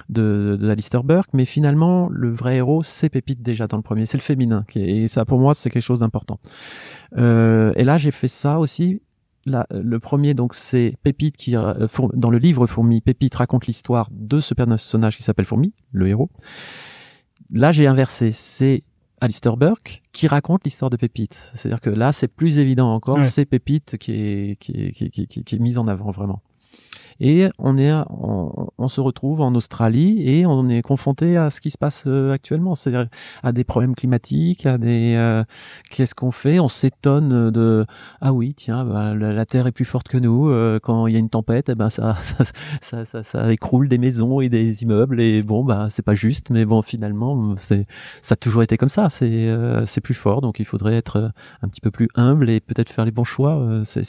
de, de Burke, mais finalement, le vrai héros, c'est Pépite déjà dans le premier. C'est le féminin. Et ça, pour moi, c'est quelque chose d'important. Euh, et là, j'ai fait ça aussi. Là, le premier, donc, c'est Pépite qui, euh, dans le livre Fourmi, Pépite raconte l'histoire de ce personnage qui s'appelle Fourmi, le héros. Là, j'ai inversé. C'est Alistair Burke qui raconte l'histoire de Pépite. C'est-à-dire que là, c'est plus évident encore, c'est Pépite qui qui, qui, qui est mise en avant vraiment. Et on, est, on, on se retrouve en Australie et on est confronté à ce qui se passe euh, actuellement, c'est-à-dire à des problèmes climatiques, à des... Euh, qu'est-ce qu'on fait On s'étonne de... Ah oui, tiens, bah, la, Terre est plus forte que nous. Euh, quand il y a une tempête, eh ben ça, ça, ça, ça, écroule des maisons et des immeubles. Et bon, bah, c'est pas juste, mais bon, finalement, c'est ça a toujours été comme ça. C'est c'est plus fort, donc il faudrait être un petit peu plus humble et peut-être faire les bons choix. ça,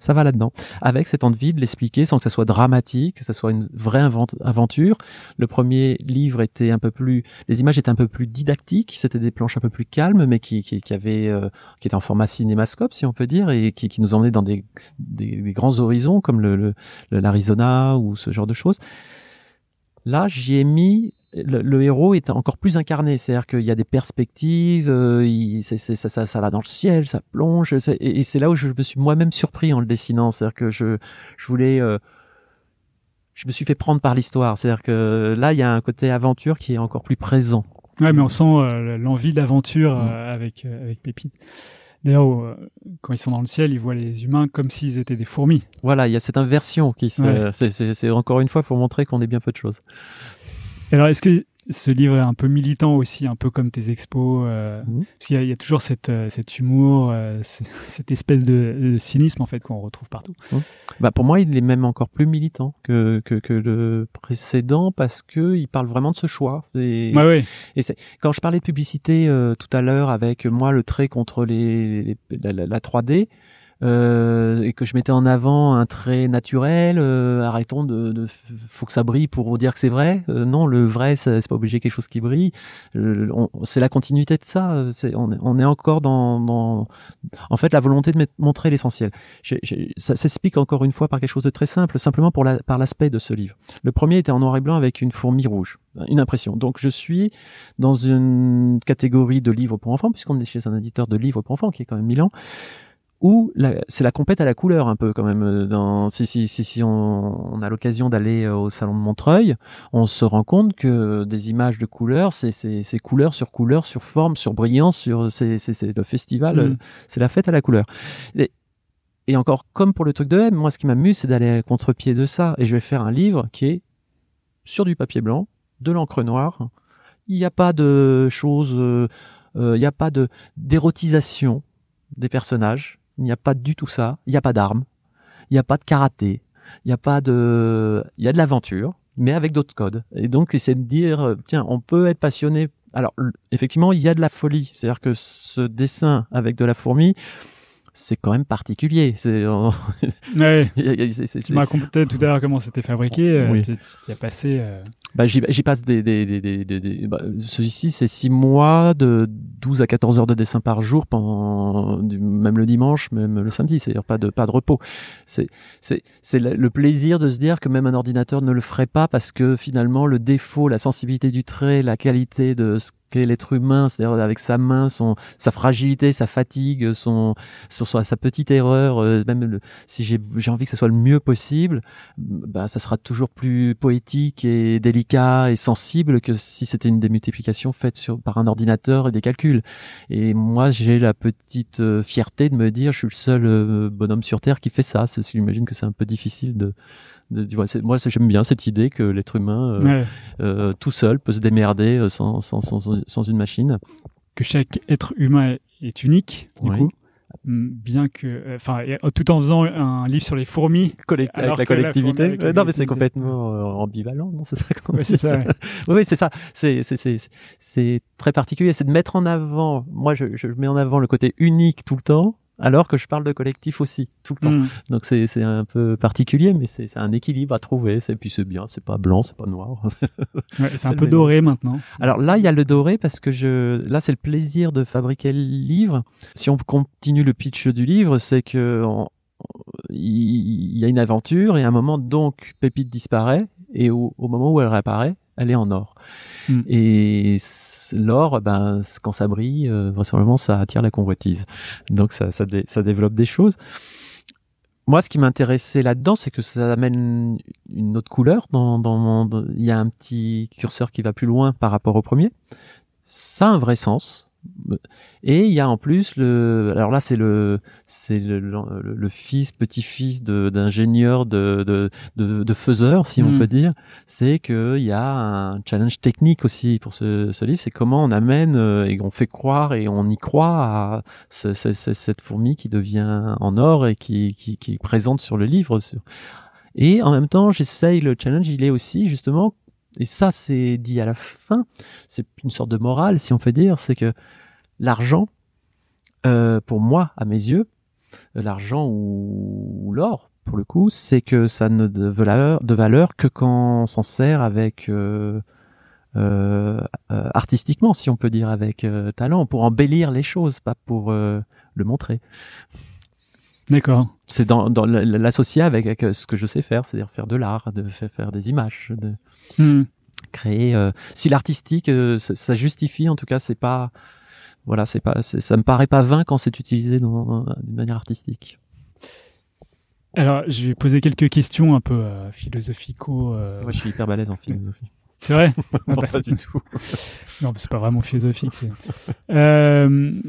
ça va là-dedans. Avec cette envie de l'expliquer sans que ça soit dramatique, que ça soit une vraie aventure. Le premier livre était un peu plus, les images étaient un peu plus didactiques, c'était des planches un peu plus calmes, mais qui, qui, qui avaient, euh, qui étaient en format cinémascope, si on peut dire, et qui, qui nous emmenaient dans des, des, grands horizons comme le, l'Arizona ou ce genre de choses. Là, j'y ai mis le, héros est encore plus incarné, c'est-à-dire qu'il y a des perspectives, euh, il, ça, ça, va dans le ciel, ça plonge, et, et c'est là où je me suis moi-même surpris en le dessinant, c'est-à-dire que je, je voulais euh, je me suis fait prendre par l'histoire. C'est-à-dire que là, il y a un côté aventure qui est encore plus présent. Ouais, mais on sent euh, l'envie d'aventure mm. euh, avec, euh, avec Pépite. D'ailleurs, quand ils sont dans le ciel, ils voient les humains comme s'ils étaient des fourmis. Voilà, il y a cette inversion qui, ouais. c'est encore une fois pour montrer qu'on est bien peu de choses. Alors, est-ce que ce livre est un peu militant aussi, un peu comme tes expos. Euh, mhm. parce il, y a, y, a toujours cette, euh, cet humour, euh, cette espèce de, cynisme en fait qu'on retrouve partout. Mhm. Bah pour moi, il est même encore plus militant que, que, que le précédent parce que il parle vraiment de ce choix. Et, oui. quand je parlais de publicité tout à l'heure avec moi le trait contre les, la 3D euh, et que je mettais en avant un trait naturel, euh, arrêtons de, de, faut que ça brille pour dire que c'est vrai. Euh, non, le vrai, c'est pas obligé quelque chose qui brille. c'est la continuité de ça. on, est encore dans, dans, en fait, la volonté de montrer l'essentiel. Ça s'explique encore une fois par quelque chose de très simple, simplement pour la, par l'aspect de ce livre. Le premier était en noir et blanc avec une fourmi rouge, une impression. Donc je suis dans une catégorie de livres pour enfants, puisqu'on est chez un éditeur de livres pour enfants qui est quand même Milan où c'est la compète à la couleur un peu quand même. Euh, dans, si, si, si, si on, on a l'occasion d'aller euh, au salon de Montreuil, on se rend compte que des images de couleur, c'est couleur sur couleur, sur forme, sur brillance, sur c'est le festival, mm. euh, c'est la fête à la couleur. Et, encore, comme pour le truc de M, moi, ce qui m'amuse, c'est d'aller à contre-pied de ça. Et je vais faire un livre qui est sur du papier blanc, de l'encre noire. Il n'y a pas de choses, euh, il n'y a pas de d'érotisation des personnages. Il n'y a pas du tout ça. Il n'y a pas d'armes. Il n'y a pas de karaté. Il n'y a pas de. Il y a de l'aventure, mais avec d'autres codes. Et donc, c'est de dire, euh, tiens, on peut être passionné. Alors, effectivement, il y a de la folie. C'est-à-dire que ce dessin avec de la fourmi, c'est quand même particulier. C'est, tu m'as raconté tout à l'heure comment c'était fabriqué. Euh, oui. Tu, as passé. Euh. Bah, j'y, passe des. des, des, des bah, c'est 6 mois de 12 à 14 heures de dessin par jour, pendant, même le dimanche, même le samedi. C'est-à-dire pas de, pas de repos. C'est, c'est, c'est le plaisir de se dire que même un ordinateur ne le ferait pas parce que finalement, le défaut, la sensibilité du trait, la qualité de ce l'être humain, c'est-à-dire avec sa main, son, sa fragilité, sa fatigue, son, sa petite erreur, euh, même si j'ai envie que ce soit le mieux possible, bah, ça sera toujours plus poétique et délicat et sensible que si c'était une démultiplication faite sur, par un ordinateur et des calculs. Et moi, j'ai la petite euh, fierté de me dire, je suis le seul euh, bonhomme sur Terre qui fait ça. J'imagine que c'est un peu difficile de moi, j'aime bien cette idée que l'être humain euh, euh, tout seul peut se démerder euh, sans, une machine. Que chaque être humain est unique, du coup mm, bien que, enfin, tout en faisant un livre sur les fourmis, avec, la collectivité. non, mais c'est complètement ambivalent, non C'est ça. Oui, c'est ça. oui, c'est ça. C'est très particulier. C'est de mettre en avant. Moi, je, mets en avant le côté unique tout le temps, alors que je parle de collectif aussi tout le temps. Mm. Donc c'est un peu particulier, mais c'est un équilibre à trouver. C'est puis c'est bien, c'est pas blanc, c'est pas noir. c'est un peu doré maintenant. Alors là, il y a le doré parce que je là c'est le plaisir de fabriquer le livre. Si on continue le pitch du livre, c'est que il y a une aventure et un moment donc Pépite disparaît et au moment où elle réapparaît, elle est en or. Hmm. Et l'or, ben, quand ça brille, euh, vraisemblablement, ça attire la convoitise. Donc ça, ça, développe des choses. Moi, ce qui m'intéressait là-dedans, c'est que ça amène une autre couleur. Dans, dans mon... Il y a un petit curseur qui va plus loin par rapport au premier. Ça a un vrai sens. Et il y a en plus le, alors là c'est le, c'est le, fils, petit-fils d'ingénieur de, de, de, faiseur, si on hmm. peut dire. C'est que il y a un challenge technique aussi pour ce, ce livre, c'est comment on amène euh, et on fait croire et on y croit à cette fourmi qui devient en or et qui, qui, est présente sur le livre. Sur... Et en même temps, j'essaye le challenge, il est aussi justement et ça, c'est dit à la fin. C'est une sorte de morale, si on peut dire. C'est que l'argent, euh, pour moi, à mes yeux, euh, l'argent ou, l'or, pour le coup, c'est que ça ne de valeur, de valeur que quand on s'en sert avec euh, artistiquement, si on peut dire, avec talent, pour embellir les choses, pas pour le montrer. D'accord. C'est dans, l'associer avec, euh, ce que je sais faire, c'est-à-dire faire de l'art, de faire des images, de hmm. créer. Euh, si l'artistique, euh, ça, justifie, en tout cas, c'est pas, voilà, c'est pas, ça me paraît pas vain quand c'est utilisé d'une manière artistique. Alors, je vais poser quelques questions un peu philosophico. Moi, je suis hyper balèze en philosophie. C'est vrai non, ah bah, Pas du tout. non, c'est pas vraiment philosophique. Euh,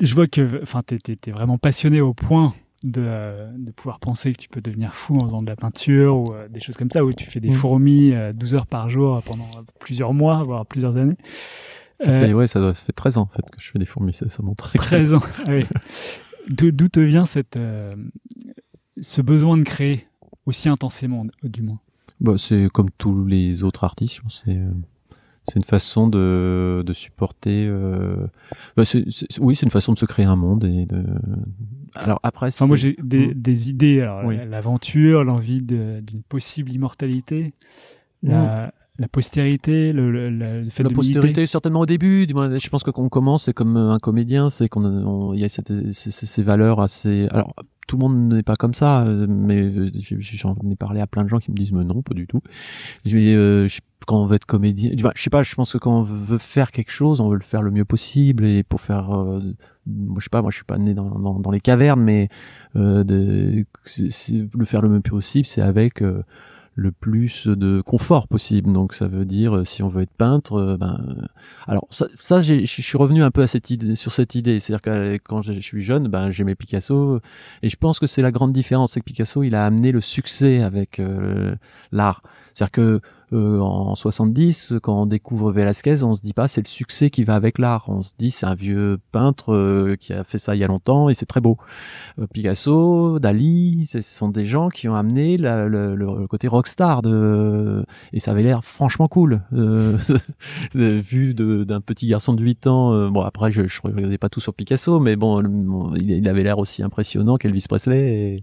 je vois que enfin, tu es, vraiment passionné au point euh, de, pouvoir penser que tu peux devenir fou en faisant de la peinture ou euh, des choses comme ça, où tu fais des mm. fourmis 12 euh, heures par jour pendant plusieurs mois, voire plusieurs années. Ça fait, ça, 13 ans en fait que je fais des fourmis, ça, ça montre. 13 ans, ah oui. D'où te vient cette, ce besoin de créer aussi intensément, du moins bah, C'est comme tous les autres artistes, c'est c'est une façon de, de supporter. Euh... Bah, oui, c'est une façon de se créer un monde et de. Alors après, enfin, moi j'ai des, mm. idées. L'aventure, l'envie d'une possible immortalité, la, mm. la, postérité, le, le, le, la postérité certainement au début. Je pense que quand commence, c'est comme un comédien, c'est qu'on il y a ces, ces valeurs assez. Alors tout le monde n'est pas comme ça, euh, mais euh, j'en ai parlé à plein de gens qui me disent mais non, pas du tout. Euh, quand on veut être comédien, je sais pas, je pense que quand on veut faire quelque chose, on veut le faire le mieux possible et pour faire, moi, je sais pas, moi je suis pas né dans, dans, les cavernes, mais le faire le mieux possible, c'est avec le plus de confort possible. Donc ça veut dire euh, si on veut être peintre, euh, ben euh, alors ça, ça je suis revenu un peu à cette idée, sur cette idée, c'est-à-dire que quand je suis jeune, ben j'aimais Picasso et je pense que c'est la grande différence, c'est que Picasso il a amené le succès avec l'art, c'est-à-dire que euh, en 70, quand on découvre Velasquez, on se dit pas c'est le succès qui va avec l'art. On se dit c'est un vieux peintre euh, qui a fait ça il y a longtemps et c'est très beau. Euh, Picasso, Dali, ce sont des gens qui ont amené le, côté rockstar de et ça avait l'air franchement cool vu d'un petit garçon de 8 ans. bon après je, regardais pas tout sur Picasso, mais bon, il, avait l'air aussi impressionnant qu'Elvis Presley.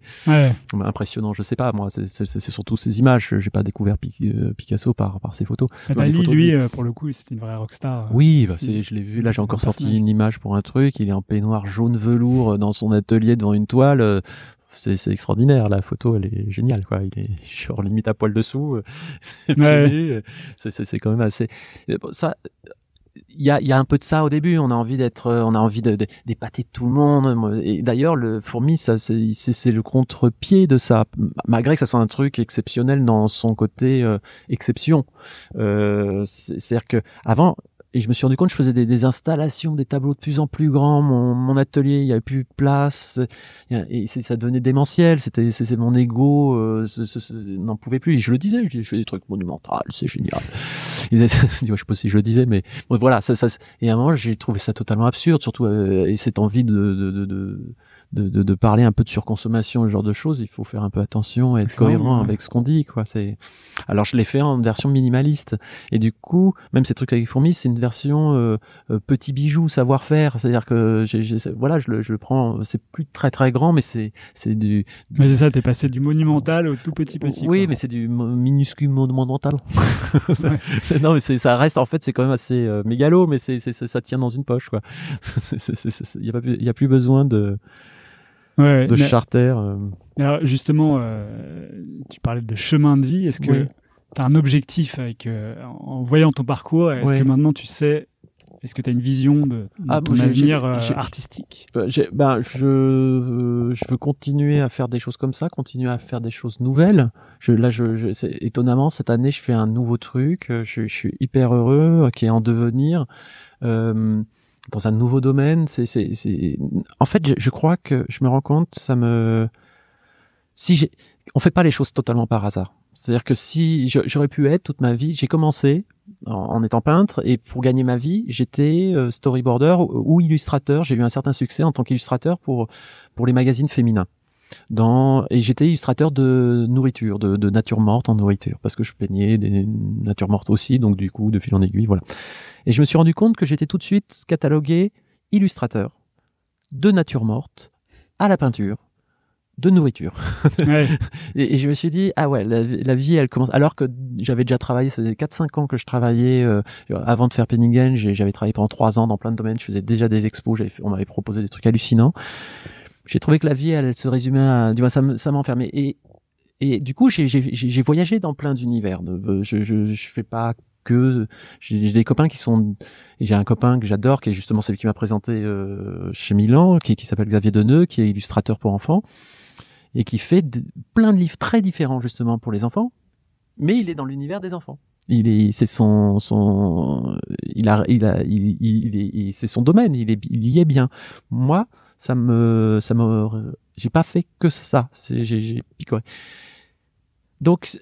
Impressionnant, je sais pas moi. C'est surtout ces images. J'ai pas découvert Picasso par, ses photos. lui, euh, pour le coup, c'était une vraie rockstar. Euh, oui, bah, je l'ai vu. Là, j'ai encore sorti une image pour un truc. Il est en peignoir jaune velours euh, dans son atelier devant une toile c'est extraordinaire. La photo, elle est géniale, quoi. Il est genre limite à poil dessous. c'est quand même assez. Ça, il y a, un peu de ça au début. On a envie d'être, euh, on a envie d'épater de, de, tout le monde. Et d'ailleurs, le fourmi, ça, c'est le contre-pied de ça, malgré que ça soit un truc exceptionnel dans son côté euh, exception. Euh, c'est-à-dire que avant, et je me suis rendu compte, je faisais des, des installations, des tableaux de plus en plus grands. Mon, atelier, il n'y avait plus de place. Et ça devenait démentiel. C'était, c'est mon ego euh, n'en pouvait plus. Et je le disais, je, fais des trucs monumentaux, c'est génial. je sais pas si je le disais, mais voilà. Ça, ça, et à un moment, j'ai trouvé ça totalement absurde, surtout euh, et cette envie de, de, de, de de, de, de, parler un peu de surconsommation, ce genre de choses, il faut faire un peu attention et être cohérent avec ce qu'on dit, quoi. C'est, alors je l'ai fait en version minimaliste. Et du coup, même ces trucs avec les fourmis, c'est une version euh, euh, petit bijou, savoir-faire. C'est-à-dire que, voilà, je le, je le prends, c'est plus très très grand, mais c'est, c'est du, Mais c'est ça, t'es passé du monumental au tout petit petit. Oui, mais c'est du minuscule monumental. Non, mais ça reste, en fait, c'est quand même assez euh, mégalo, mais c'est, ça tient dans une poche, quoi. Il n'y a, a plus besoin de, de charter. Euh. justement, euh, tu parlais de chemin de vie. Est-ce que tu as un objectif avec, euh, en voyant ton parcours Est-ce que maintenant tu sais est-ce que tu as une vision de, ah, ton avenir artistique ben, je, veux continuer à faire des choses comme ça, continuer à faire des choses nouvelles. Je, là, je, étonnamment, cette année, je fais un nouveau truc. Je, suis hyper heureux, qui est en devenir dans un nouveau domaine. C'est, c'est, c'est... En fait, je, crois que je me rends compte, ça me. Si j'ai... On fait pas les choses totalement par hasard. C'est-à-dire que si j'aurais pu être toute ma vie, j'ai commencé en, étant peintre et pour gagner ma vie, j'étais euh, storyboarder ou, ou illustrateur. J'ai eu un certain succès en tant qu'illustrateur pour pour les magazines féminins. Dans, et j'étais illustrateur de nourriture, de, nature morte en nourriture, parce que je peignais des natures mortes aussi, donc du coup, de fil en aiguille, voilà. Et je me suis rendu compte que j'étais tout de suite catalogué illustrateur de nature morte à la peinture de nourriture. et, je me suis dit, ah ouais, la, vie, elle commence. Alors que j'avais déjà travaillé, ça faisait 4-5 ans que je travaillais, euh, avant de faire Penningen, j'avais travaillé pendant 3 ans dans plein de domaines, je faisais déjà des expos, on m'avait proposé des trucs hallucinants j'ai trouvé que la vie, elle, se résumait à, du moins, ça m'enfermait. Et, et du coup, j'ai voyagé dans plein d'univers. Euh, je, je, je fais pas que j'ai des copains qui sont j'ai un copain que j'adore qui est justement celui qui m'a présenté euh, chez Milan qui, s'appelle Xavier Deneux qui est illustrateur pour enfants et qui fait plein de livres très différents justement pour les enfants mais il est dans l'univers des enfants il est c'est son son il a il a il, il, c'est son domaine il est il y est bien moi ça me, ça me, j'ai pas fait que ça, j'ai picoré. Donc,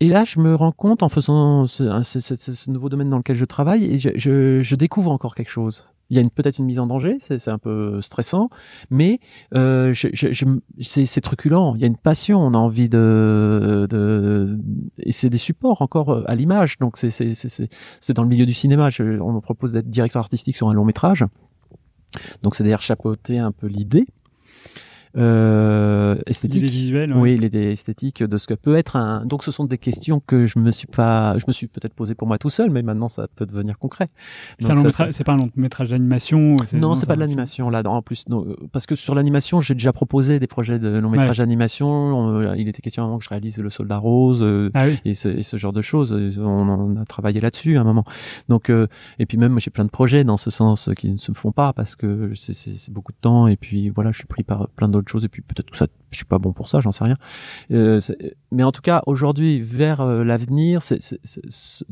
et là, je me rends compte en faisant ce, ce, ce, nouveau domaine dans lequel je travaille, et je, je, découvre encore quelque chose. Il y a peut-être une mise en danger, c'est un peu stressant, mais euh, c'est truculent. Il y a une passion, on a envie de, de et c'est des supports encore euh, à l'image. Donc c'est dans le milieu du cinéma. Je, on me propose d'être directeur artistique sur un long métrage. Donc c'est d'ailleurs chapeauter un peu l'idée euh, esthétique. Oui, esthétique de ce que peut être un. Donc, ce sont des questions que je me suis pas, je me suis peut-être posé pour moi tout seul, mais maintenant ça peut devenir concret. C'est pas un long métrage d'animation. Non, c'est pas de l'animation là. En plus, euh, parce que sur l'animation, j'ai déjà proposé des projets de long métrage d'animation. Euh, il était question avant que je réalise Le Soldat Rose euh, ah et, ce, genre de choses. On, a travaillé là-dessus à un moment. Donc, et puis même j'ai plein de projets dans ce sens qui ne se font pas parce que c'est beaucoup de temps et puis voilà, je suis pris par plein d'autres Choses chose et puis peut-être que ça je suis pas bon pour ça j'en sais rien euh, mais en tout cas aujourd'hui vers euh, l'avenir c'est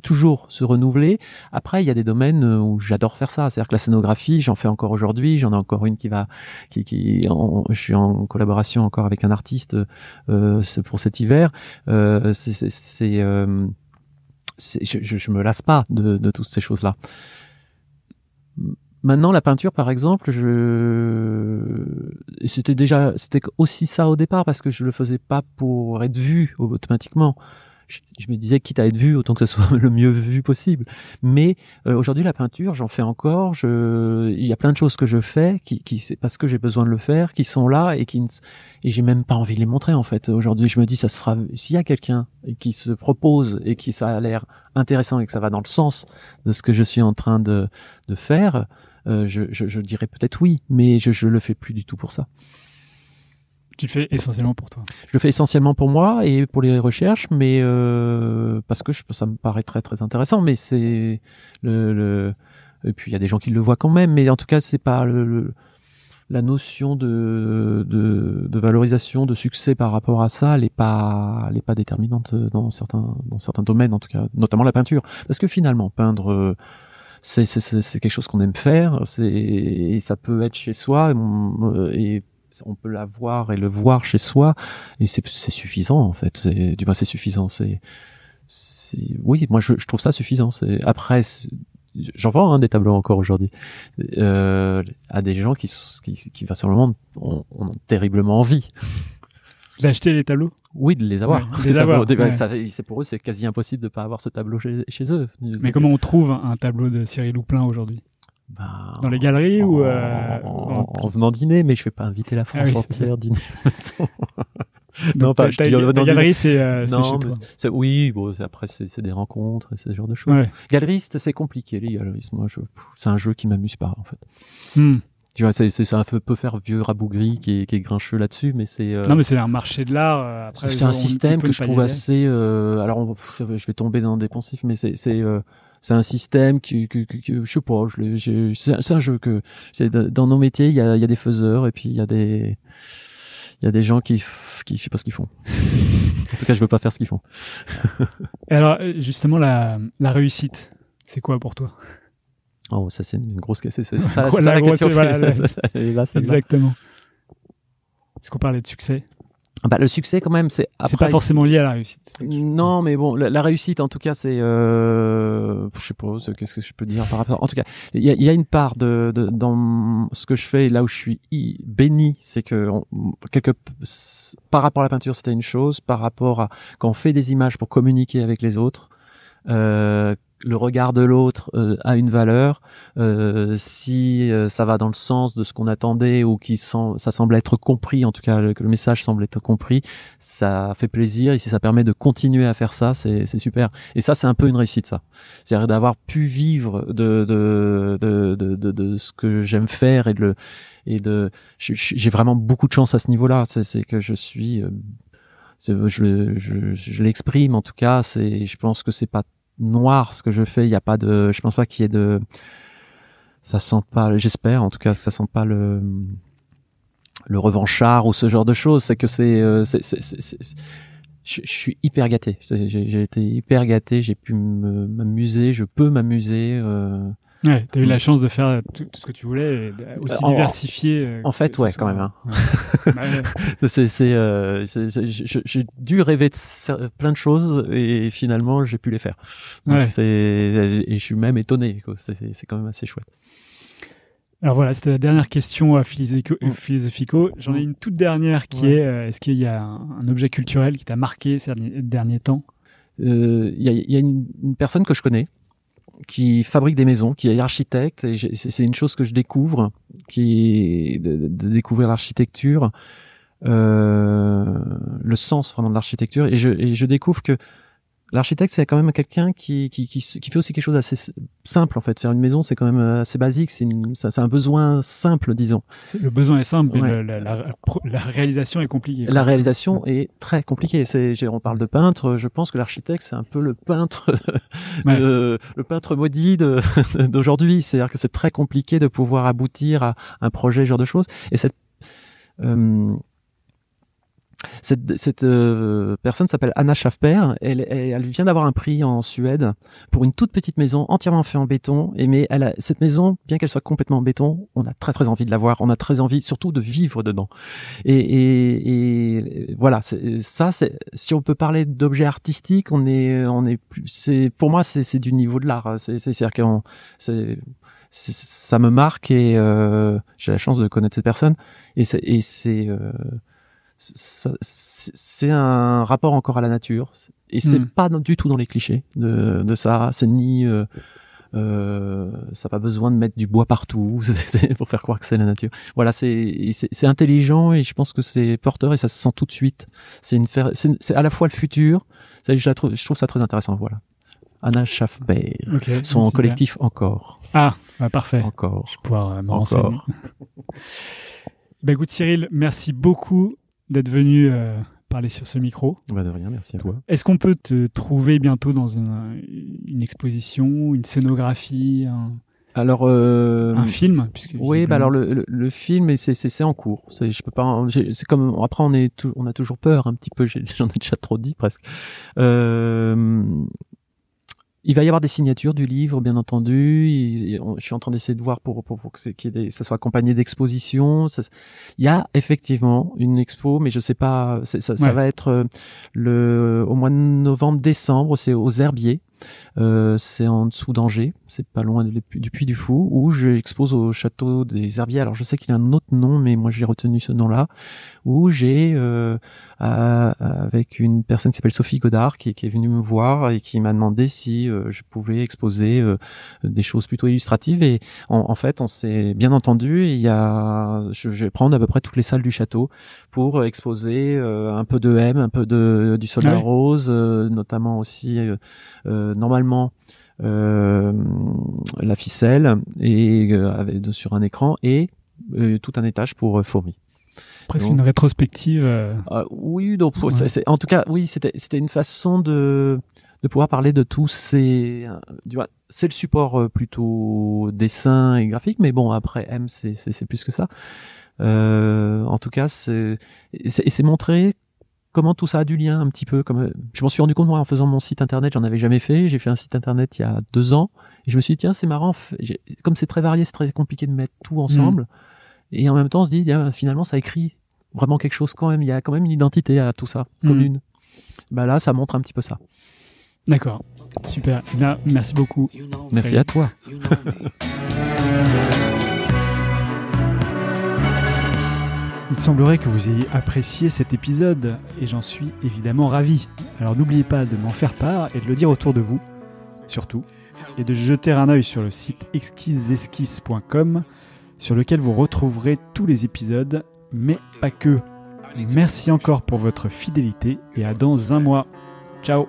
toujours se renouveler après il y a des domaines euh, où j'adore faire ça c'est-à-dire que la scénographie j'en fais encore aujourd'hui j'en ai encore une qui va qui, qui je suis en collaboration encore avec un artiste euh, pour cet hiver euh, c'est je, je, je, me lasse pas de, de toutes ces choses là Maintenant, la peinture, par exemple, je c'était déjà c'était aussi ça au départ parce que je le faisais pas pour être vu automatiquement. Je, me disais quitte à être vu, autant que ce soit le mieux vu possible. Mais euh, aujourd'hui, la peinture, j'en fais encore. Je... Il y a plein de choses que je fais qui, qui c'est parce que j'ai besoin de le faire, qui sont là et qui ne... et j'ai même pas envie de les montrer en fait. Aujourd'hui, je me dis ça sera s'il y a quelqu'un qui se propose et qui ça a l'air intéressant et que ça va dans le sens de ce que je suis en train de, de faire euh, je, je, je, dirais peut-être oui, mais je ne le fais plus du tout pour ça. Tu le fais essentiellement pour toi. Je le fais essentiellement pour moi et pour les recherches, mais euh, parce que je, ça me paraît très très intéressant. Mais c'est le, le, et puis il y a des gens qui le voient quand même, mais en tout cas c'est pas le, la notion de, de, de, valorisation, de succès par rapport à ça, elle n'est pas, pas déterminante dans certains, dans certains domaines, en tout cas, notamment la peinture. Parce que finalement, peindre c'est quelque chose qu'on aime faire. Et ça peut être chez soi. Et, on, peut la voir et le voir chez soi. Et c'est suffisant, en fait. Du moins, c'est suffisant. C'est oui, moi, je, trouve ça suffisant. Après, j'en vends un hein, des tableaux encore aujourd'hui euh, à des gens qui, qui, qui, qui, monde ont terriblement envie. D'acheter les tableaux Oui, de les avoir. c'est pour eux, c'est quasi impossible de ne pas avoir ce tableau chez, eux. Mais comment on trouve un tableau de Cyril Louplin aujourd'hui bah, Dans les galeries ou en, euh, venant dîner, mais je ne vais pas inviter la ah France ah oui, dîner. non, pas. Les galeries, euh, c'est oui, bon, après c'est des rencontres et ce genre de choses. Galeriste, c'est compliqué les galeristes. Moi, c'est un jeu qui m'amuse pas en fait. Hmm c'est, un peut faire vieux rabougri qui est, qui est grincheux là-dessus, mais c'est. Euh, non, mais c'est un marché de l'art. Euh, c'est un système que je trouve assez. Euh, alors, je vais tomber dans des pensifs, mais c'est euh, c'est un système qui, qui, qui, je sais pas. Je, c'est, un jeu que dans nos métiers, il y a, y a des faiseurs et puis il y a des il y a des gens qui qui je sais pas ce qu'ils font. en tout cas, je veux pas faire ce qu'ils font. et alors, justement, la la réussite, c'est quoi pour toi Oh, ça c'est une grosse question. C'est ça, la, question. Exactement. Est-ce qu'on parlait de succès ah, bah, le succès quand même, c'est après... pas forcément lié à la réussite. Non, mais bon, la, réussite en tout cas, c'est euh, je sais pas, qu'est-ce que je peux dire par rapport. En tout cas, il y a, y a, une part de, de, dans ce que je fais là où je suis béni, c'est que quelque par rapport à la peinture, c'était une chose, par rapport à quand on fait des images pour communiquer avec les autres. Euh, le regard de l'autre euh, a une valeur, euh, si euh, ça va dans le sens de ce qu'on attendait ou qui sent, ça semble être compris, en tout cas que le message semble être compris, ça fait plaisir et si ça permet de continuer à faire ça, c'est super. Et ça, c'est un peu une réussite, ça. C'est-à-dire d'avoir pu vivre de, de, de, de, de ce que j'aime faire et de le, et de, j'ai vraiment beaucoup de chance à ce niveau-là. C'est que je suis euh, je, je l'exprime en tout cas c'est je pense que c'est pas noir ce que je fais. Il n'y a pas de, je pense pas qu'il y ait de, ça sent pas, j'espère en tout cas, ça sent pas le, le revanchard ou ce genre de choses. C'est que c'est, euh, je, je, suis hyper gâté. J'ai été hyper gâté. J'ai pu m'amuser. Je peux m'amuser. Euh, t'as eu la mm. chance de faire tout, ce que tu voulais, euh, aussi diversifié euh, En, fait, ouais, quand même. c'est, j'ai dû rêver de plein de choses et finalement j'ai pu les faire. et je suis même étonné. C'est, quand même assez chouette. Alors voilà, c'était la dernière question à euh, mm. philosophico. J'en ai mm. une toute dernière qui est est-ce qu'il y a un, objet culturel qui t'a marqué ces derniers, temps Il y, a, une, personne que je connais qui fabrique des maisons, qui est architecte. Et c'est une chose que je découvre, qui de, de découvrir l'architecture, euh, le sens vraiment de l'architecture. et je découvre que l'architecte c'est quand même quelqu'un qui, qui, qui, qui, fait aussi quelque chose d'assez simple en fait. Faire une maison c'est quand même euh, assez basique, c'est, un besoin simple disons. Le besoin est simple, mais la, réalisation est compliquée. La réalisation est très compliquée. C'est, on parle de peintre, je pense que l'architecte c'est un peu le peintre, le peintre maudit d'aujourd'hui. C'est-à-dire que c'est très compliqué de pouvoir aboutir à un projet, ce genre de choses. Et cette euh, cette, cette euh, personne s'appelle Anna Schaffper. Elle, elle, vient d'avoir un prix en Suède pour une toute petite maison entièrement faite en béton. Et mais elle a, cette maison, bien qu'elle soit complètement en béton, on a très très envie de la voir. On a très envie, surtout, de vivre dedans. Et, et, et voilà, ça, si on peut parler d'objets artistiques, on est, on est plus. C'est pour moi, c'est du niveau de l'art. C'est à dire ça me marque et euh, j'ai la chance de connaître cette personne et c'est euh, c'est un rapport encore à la nature et c'est hmm. pas du tout dans les clichés de, de ça c'est ni euh, euh ça n'a pas besoin de mettre du bois partout pour faire croire que c'est la nature. Voilà, c'est c'est intelligent et je pense que c'est porteur et ça se sent tout de suite. C'est une c'est à la fois le futur. Je, trouve, je trouve ça très intéressant. Voilà. Anna Schaffberg, son collectif encore. Ah, bah, parfait. Encore. Je vais pouvoir euh, bah, écoute Cyril, merci beaucoup d'être venu euh, parler sur ce micro. Bah, de rien, merci à toi. Est-ce qu'on peut te trouver bientôt dans une exposition, une scénographie un... Alors, euh, un film, puisque oui, bah alors le, film, c'est en cours. Je peux pas. C'est comme après on on a toujours peur un petit peu. J'en ai, déjà trop dit presque. Euh, il va y avoir des signatures du livre, bien entendu. je suis en train d'essayer de voir pour, que, ça soit accompagné d'expositions. Il y a effectivement une expo, mais je sais pas. Ça, ça, va être euh, le au mois de novembre, décembre. C'est aux Herbiers. Euh, c'est en dessous d'Angers, c'est pas loin du Puy du Fou, où j'expose au château des Herbiers. Alors je sais qu'il a un autre nom, mais moi j'ai retenu ce nom-là, où j'ai, euh, avec une personne qui s'appelle Sophie Godard, qui, est venue me voir et qui m'a demandé si euh, je pouvais exposer des choses plutôt illustratives. Et en, fait, on s'est bien entendu, il y a, je, vais prendre à peu près toutes les salles du château pour exposer un peu de M, un peu de du soleil ah rose, notamment aussi... Euh, normalement euh, la ficelle et euh, sur un écran et tout un étage pour fourmis. Presque une rétrospective. Ah, oui, donc en tout cas, oui, c'était une façon de de pouvoir parler de tous ces c'est le support plutôt dessin et graphique mais bon après M c'est plus que ça en tout cas c'est c'est montré comment tout ça a du lien un petit peu. Comme euh, je m'en suis rendu compte moi en faisant mon site internet, j'en avais jamais fait. J'ai fait un site internet il y a deux ans et je me suis dit tiens c'est marrant, comme c'est très varié, c'est très compliqué de mettre tout ensemble. Et en même temps on se dit finalement ça écrit vraiment quelque chose quand même. Il y a quand même une identité à tout ça commune. Mm. Bah là ça montre un petit peu ça. D'accord, super. Eh merci beaucoup. Merci à toi. Il semblerait que vous ayez apprécié cet épisode et j'en suis évidemment ravi. Alors n'oubliez pas de m'en faire part et de le dire autour de vous, surtout, et de jeter un œil sur le site exquisesesquisses.com sur lequel vous retrouverez tous les épisodes, mais pas que. Merci encore pour votre fidélité et à dans un mois. Ciao.